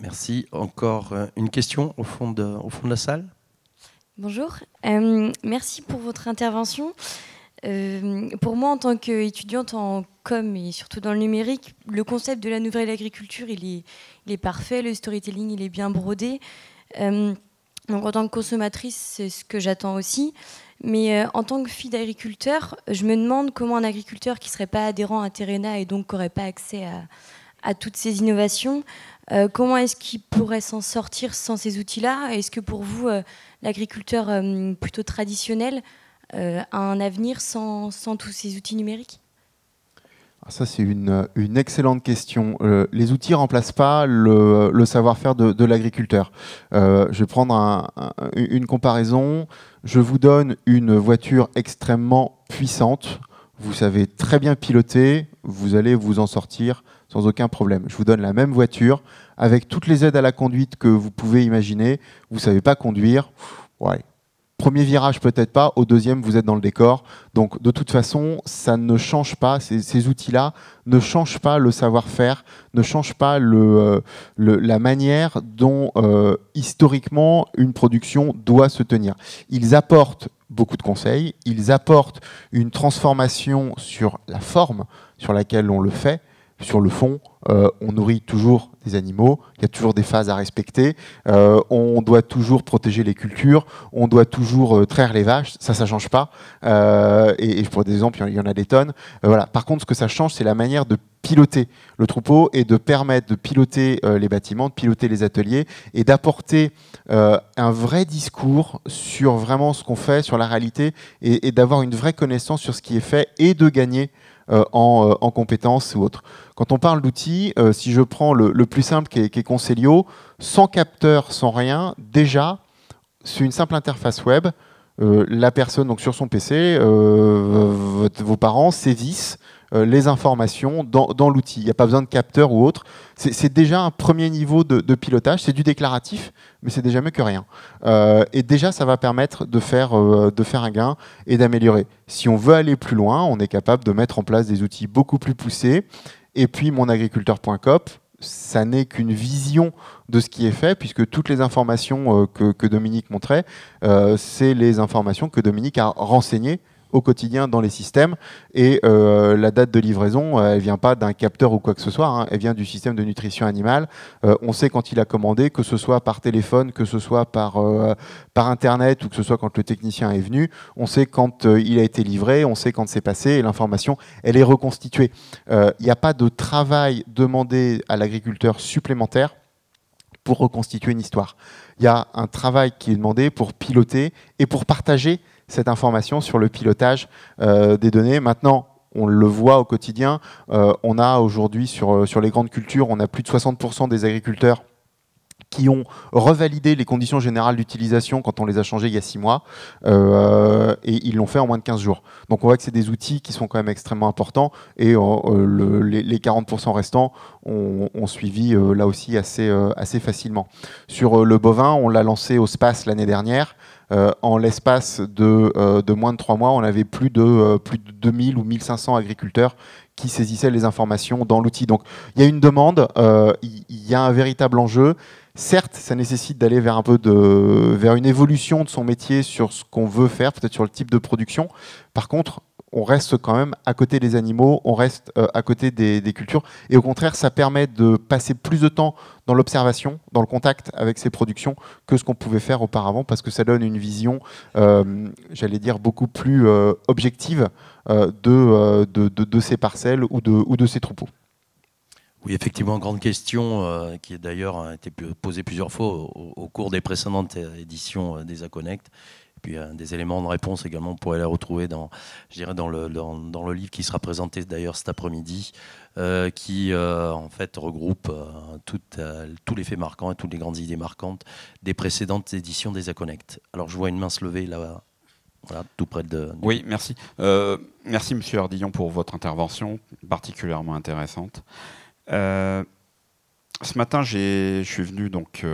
Merci. Encore une question au fond de, la salle.
Bonjour. merci pour votre intervention. Euh, pour moi, en tant qu'étudiante en com et surtout dans le numérique, le concept de la nouvelle agriculture, il est, parfait, le storytelling, il est bien brodé. Euh, donc en tant que consommatrice, c'est ce que j'attends aussi. Mais euh, en tant que fille d'agriculteur, je me demande comment un agriculteur qui ne serait pas adhérent à Terena et donc n'aurait pas accès à, toutes ces innovations, comment est-ce qu'il pourrait s'en sortir sans ces outils-là Est-ce que pour vous, l'agriculteur plutôt traditionnel euh, un avenir sans, tous ces outils numériques ah, ça, c'est une, excellente question. Euh, les outils ne remplacent pas le, savoir-faire de, l'agriculteur. Euh, je vais prendre une comparaison. Je vous donne une voiture extrêmement puissante. Vous savez très bien piloter. Vous allez vous en sortir sans aucun problème. Je vous donne la même voiture avec toutes les aides à la conduite que vous pouvez imaginer. Vous ne savez pas conduire. Ouais, Premier virage, peut-être pas. Au deuxième, vous êtes dans le décor. Donc, de toute façon, ça ne change pas. Ces, outils-là ne changent pas le savoir-faire, ne changent pas euh, la manière dont, euh, historiquement, une production doit se tenir. Ils apportent beaucoup de conseils. Ils apportent une transformation sur la forme sur laquelle on le fait. Sur le fond, euh, on nourrit toujours animaux, il y a toujours des phases à respecter, euh, on doit toujours protéger les cultures, on doit toujours euh, traire les vaches, ça, ça change pas. Euh, et, pour des exemples, il y en a des tonnes. voilà. Par contre, ce que ça change, c'est la manière de piloter le troupeau et de permettre de piloter les bâtiments, de piloter les ateliers et d'apporter un vrai discours sur vraiment ce qu'on fait, sur la réalité et d'avoir une vraie connaissance sur ce qui est fait et de gagner euh, euh, en, compétences ou autres. Quand on parle d'outils, euh, si je prends le, plus simple qui est, Concelio, sans capteur, sans rien, déjà, sur une simple interface web, la personne donc sur son PC, vos parents saisissent euh, les informations dans, l'outil. Il n'y a pas besoin de capteurs ou autre. C'est déjà un premier niveau de, pilotage. C'est du déclaratif, mais c'est déjà mieux que rien. Euh, et déjà, ça va permettre euh, de faire, un gain et d'améliorer. Si on veut aller plus loin, on est capable de mettre en place des outils beaucoup plus poussés. Et puis, monagriculteur.com ça n'est qu'une vision de ce qui est fait, puisque toutes les informations que, Dominique montrait, c'est les informations que Dominique a renseignées au quotidien dans les systèmes. Et euh, la date de livraison, euh, elle vient pas d'un capteur ou quoi que ce soit, hein. elle vient du système de nutrition animale. Euh, on sait quand il a commandé, que ce soit par téléphone, que ce soit par, par Internet ou que ce soit quand le technicien est venu, on sait quand il a été livré, on sait quand c'est passé et l'information, elle est reconstituée. Il n'y a pas de travail demandé à l'agriculteur supplémentaire pour reconstituer une histoire. Il y a un travail qui est demandé pour piloter et pour partager cette information sur le pilotage euh, des données. Maintenant, on le voit au quotidien. Euh, on a aujourd'hui sur, euh, sur les grandes cultures, on a plus de 60% des agriculteurs qui ont revalidé les conditions générales d'utilisation quand on les a changées il y a six mois, et ils l'ont fait en moins de 15 jours. Donc on voit que c'est des outils qui sont quand même extrêmement importants, et les, 40% restants ont, suivi là aussi assez, assez facilement. Sur le bovin, on l'a lancé au SPAS l'année dernière, euh, en l'espace euh, de, moins de trois mois, on avait plus de, euh, plus de 2000 ou 1500 agriculteurs qui saisissaient les informations dans l'outil. Donc il y a une demande, il y, y, a un véritable enjeu. Certes, ça nécessite d'aller vers un peu de, vers une évolution de son métier sur ce qu'on veut faire, peut-être sur le type de production. Par contre, on reste quand même à côté des animaux, on reste euh, à côté des, cultures. Et au contraire, ça permet de passer plus de temps dans l'observation, dans le contact avec ces productions, que ce qu'on pouvait faire auparavant, parce que ça donne une vision, euh, j'allais dire, beaucoup plus euh, objective de, de, ces parcelles ou de, ou de ces troupeaux. Oui, effectivement,
grande question qui a d'ailleurs été posée plusieurs fois au, cours des précédentes éditions des Aconnect puis euh, des éléments de réponse également, pour pourrait les retrouver dans, je dirais, dans, le, dans, le livre qui sera présenté d'ailleurs cet après-midi, euh, qui euh, en fait regroupe tous les faits marquants et toutes les grandes idées marquantes des précédentes éditions
des Aconnect. Alors je vois une main se lever là. Voilà, tout près de. Oui, merci. merci, monsieur Ardillon, pour votre intervention particulièrement intéressante. ce matin, je suis venu donc,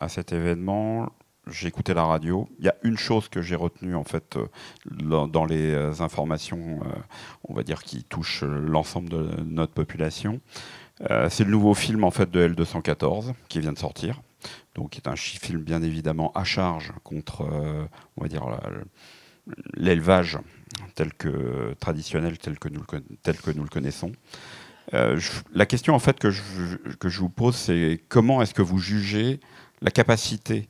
à cet événement j'ai écouté la radio. Il y a une chose que j'ai retenue en fait euh, dans les euh, informations, euh, on va dire qui touchent l'ensemble de notre population. c'est le nouveau film en fait de L214 qui vient de sortir, donc un film bien évidemment à charge contre, on va dire l'élevage tel que traditionnel, tel que nous le, tel que nous le connaissons. la question en fait que que je vous pose, c'est comment est-ce que vous jugez la capacité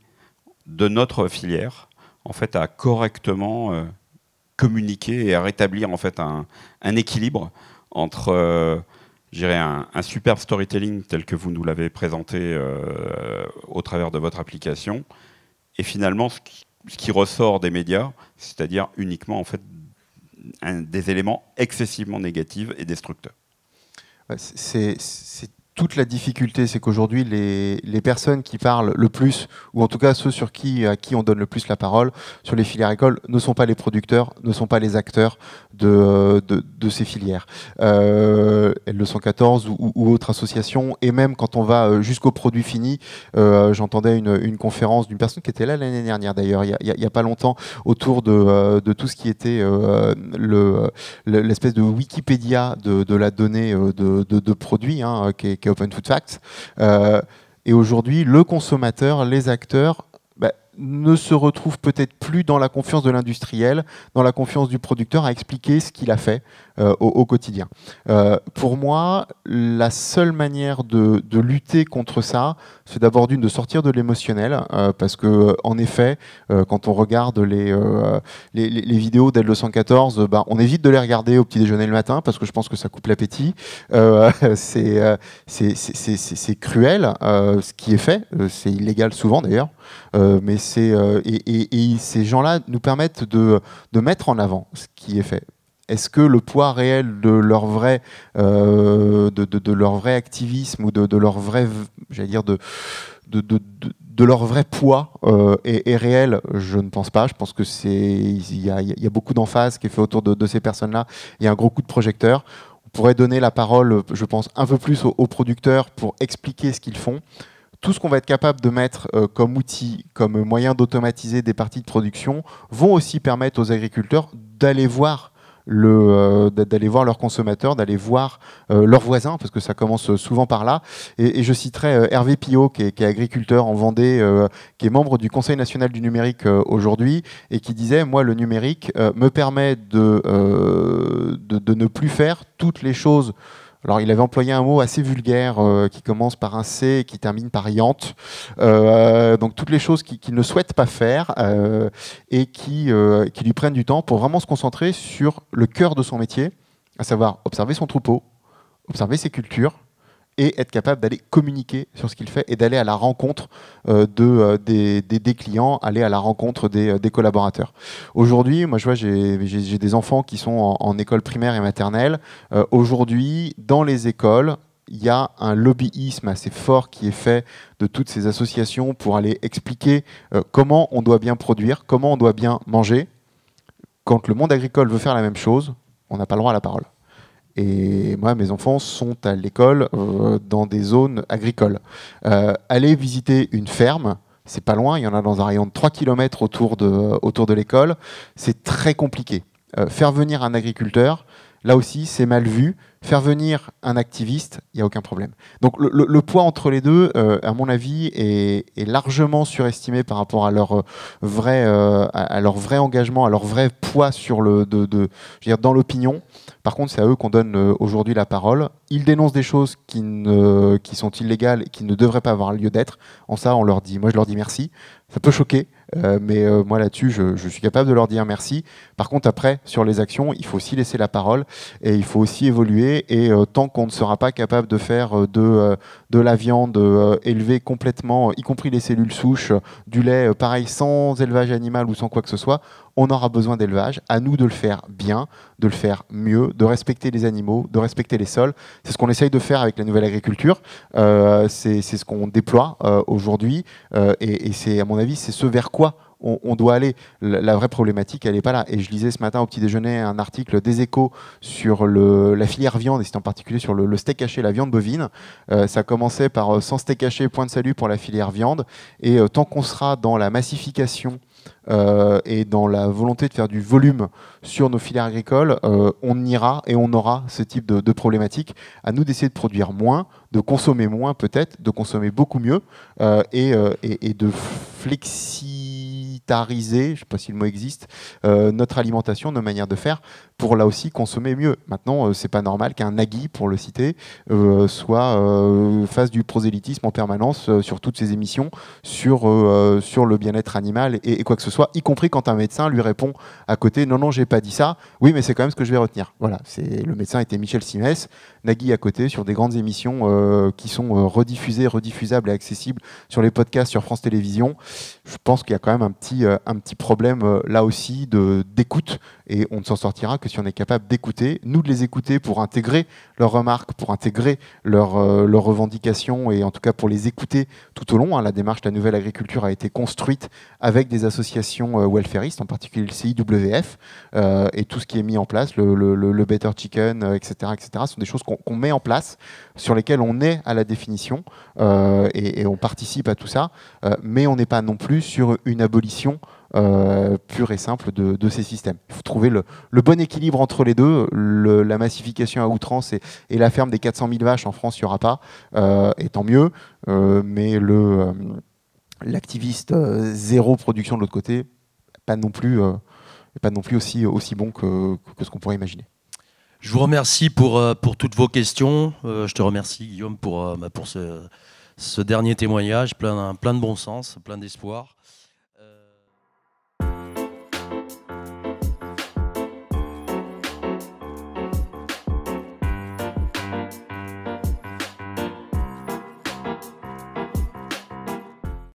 de notre filière en fait, à correctement euh, communiquer et à rétablir en fait, un, équilibre entre euh, un, super superbe storytelling tel que vous nous l'avez présenté euh, au travers de votre application et finalement ce qui, ressort des médias, c'est-à-dire uniquement en fait, un, des éléments excessivement négatifs et destructeurs. c'est
toute la difficulté, c'est qu'aujourd'hui, les, personnes qui parlent le plus, ou en tout cas ceux sur qui, à qui on donne le plus la parole, sur les filières écoles, ne sont pas les producteurs, ne sont pas les acteurs de, de, ces filières. Euh, le 114 ou, autre association et même quand on va euh, jusqu'au produit fini, euh, j'entendais une, conférence d'une personne qui était là l'année dernière d'ailleurs, il n'y a, pas longtemps, autour de, euh, tout ce qui était l'espèce de Wikipédia de, la donnée de, produits, hein, qui qui est Open Food Facts. Euh, et aujourd'hui, le consommateur, les acteurs ne se retrouve peut-être plus dans la confiance de l'industriel, dans la confiance du producteur à expliquer ce qu'il a fait euh, au, quotidien. Euh, pour moi, la seule manière de, lutter contre ça, c'est d'abord d'une de sortir de l'émotionnel, euh, parce que en effet, quand on regarde les, les, vidéos dès 114, bah, on évite de les regarder au petit déjeuner le matin, parce que je pense que ça coupe l'appétit. c'est cruel ce qui est fait, c'est illégal souvent d'ailleurs euh, mais c'est euh, et, ces gens-là nous permettent de, mettre en avant ce qui est fait est-ce que le poids réel de leur vrai, euh, de, de, leur vrai activisme ou de, leur vrai, j'allais dire de, de, leur vrai poids est, réel Je ne pense pas. Je pense que c'est il y, y, a beaucoup d'emphase qui est fait autour de, ces personnes-là. Il y a un gros coup de projecteur. On pourrait donner la parole, je pense, un peu plus aux producteurs pour expliquer ce qu'ils font tout ce qu'on va être capable de mettre euh, comme outil, comme moyen d'automatiser des parties de production, vont aussi permettre aux agriculteurs d'aller voir le euh, d'aller voir leurs consommateurs, d'aller voir euh, leurs voisins, parce que ça commence souvent par là. Et, je citerai Hervé Pillot, qui est, agriculteur en Vendée, qui est membre du Conseil national du numérique aujourd'hui, et qui disait, moi, le numérique me permet de, de ne plus faire toutes les choses alors, il avait employé un mot assez vulgaire euh, qui commence par un C et qui termine par yante. Euh, donc, toutes les choses qu'il ne souhaite pas faire euh, et qui, qui lui prennent du temps pour vraiment se concentrer sur le cœur de son métier, à savoir observer son troupeau, observer ses cultures, et être capable d'aller communiquer sur ce qu'il fait et d'aller à la rencontre euh, de, euh, des, clients, aller à la rencontre des, euh, collaborateurs. Aujourd'hui, moi je vois, j'ai des enfants qui sont en, en école primaire et maternelle. Aujourd'hui, dans les écoles, il y a un lobbyisme assez fort qui est fait de toutes ces associations pour aller expliquer comment on doit bien produire, comment on doit bien manger. Quand le monde agricole veut faire la même chose, on n'a pas le droit à la parole. Et moi, mes enfants sont à l'école euh, dans des zones agricoles. Euh, aller visiter une ferme, c'est pas loin, il y en a dans un rayon de 3 km autour de, l'école, c'est très compliqué. Euh, faire venir un agriculteur, là aussi, c'est mal vu. Faire venir un activiste, il n'y a aucun problème. Donc le, poids entre les deux, euh, à mon avis, est, largement surestimé par rapport euh, euh, à leur vrai, engagement, à leur vrai poids dans l'opinion. Par contre, c'est à eux qu'on donne aujourd'hui la parole. Ils dénoncent des choses qui, ne, qui sont illégales et qui ne devraient pas avoir lieu d'être. En ça, on leur dit, moi je leur dis merci. Ça peut choquer, euh, mais euh, moi là-dessus, je, suis capable de leur dire merci. Par contre, après, sur les actions, il faut aussi laisser la parole et il faut aussi évoluer. Et euh, tant qu'on ne sera pas capable de faire de la viande élevée complètement, y compris les cellules souches, du lait, pareil, sans élevage animal ou sans quoi que ce soit, on aura besoin d'élevage. À nous de le faire bien, de le faire mieux, de respecter les animaux, de respecter les sols. C'est ce qu'on essaye de faire avec la nouvelle agriculture. Euh, c'est ce qu'on déploie euh, aujourd'hui. Euh, et, c'est, à mon avis, c'est ce vers quoi on, doit aller. La, vraie problématique, elle n'est pas là. Et je lisais ce matin au petit déjeuner un article des échos sur la filière viande, et c'est en particulier sur le, steak haché, la viande bovine. ça commençait par sans steak haché, point de salut pour la filière viande. Et tant qu'on sera dans la massification euh, et dans la volonté de faire du volume sur nos filières agricoles, euh, on ira et on aura ce type de, de problématique. À nous d'essayer de produire moins, de consommer moins peut-être, de consommer beaucoup mieux euh, et, et, de flexibiliser je ne sais pas si le mot existe, euh, notre alimentation, nos manières de faire, pour là aussi consommer mieux. Maintenant, euh, c'est pas normal qu'un Nagui, pour le citer, euh, soit fasse du prosélytisme en permanence sur toutes ses émissions, sur, sur le bien-être animal et, quoi que ce soit, y compris quand un médecin lui répond à côté Non, non, j'ai pas dit ça, oui, mais c'est quand même ce que je vais retenir. Voilà, le médecin était Michel Simès, Nagui à côté, sur des grandes émissions qui sont rediffusées, rediffusables et accessibles sur les podcasts sur France Télévisions. Je pense qu'il y a quand même un petit euh, un petit problème euh, là aussi d'écoute et on ne s'en sortira que si on est capable d'écouter, nous de les écouter pour intégrer leurs remarques, pour intégrer euh, leurs, revendications et en tout cas pour les écouter tout au long. Hein. La démarche de la nouvelle agriculture a été construite avec des associations euh, welfaristes, en particulier le CIWF euh, et tout ce qui est mis en place, le, Better Chicken, etc., euh, etc. sont des choses qu'on met en place, sur lesquelles on est à la définition et, et, on participe à tout ça, mais on n'est pas non plus sur une abolition euh, pur et simple de, ces systèmes. Il faut trouver le, bon équilibre entre les deux. la massification à outrance et, la ferme des 400 000 vaches en France, il n'y aura pas, euh, et tant mieux. Euh, mais l'activiste zéro production de l'autre côté, pas non plus, pas non plus aussi, aussi bon que, ce qu'on pourrait imaginer.
Je vous remercie pour, pour toutes vos questions. je te remercie, Guillaume, pour, bah, pour ce, dernier témoignage, plein, plein de bon sens, plein d'espoir.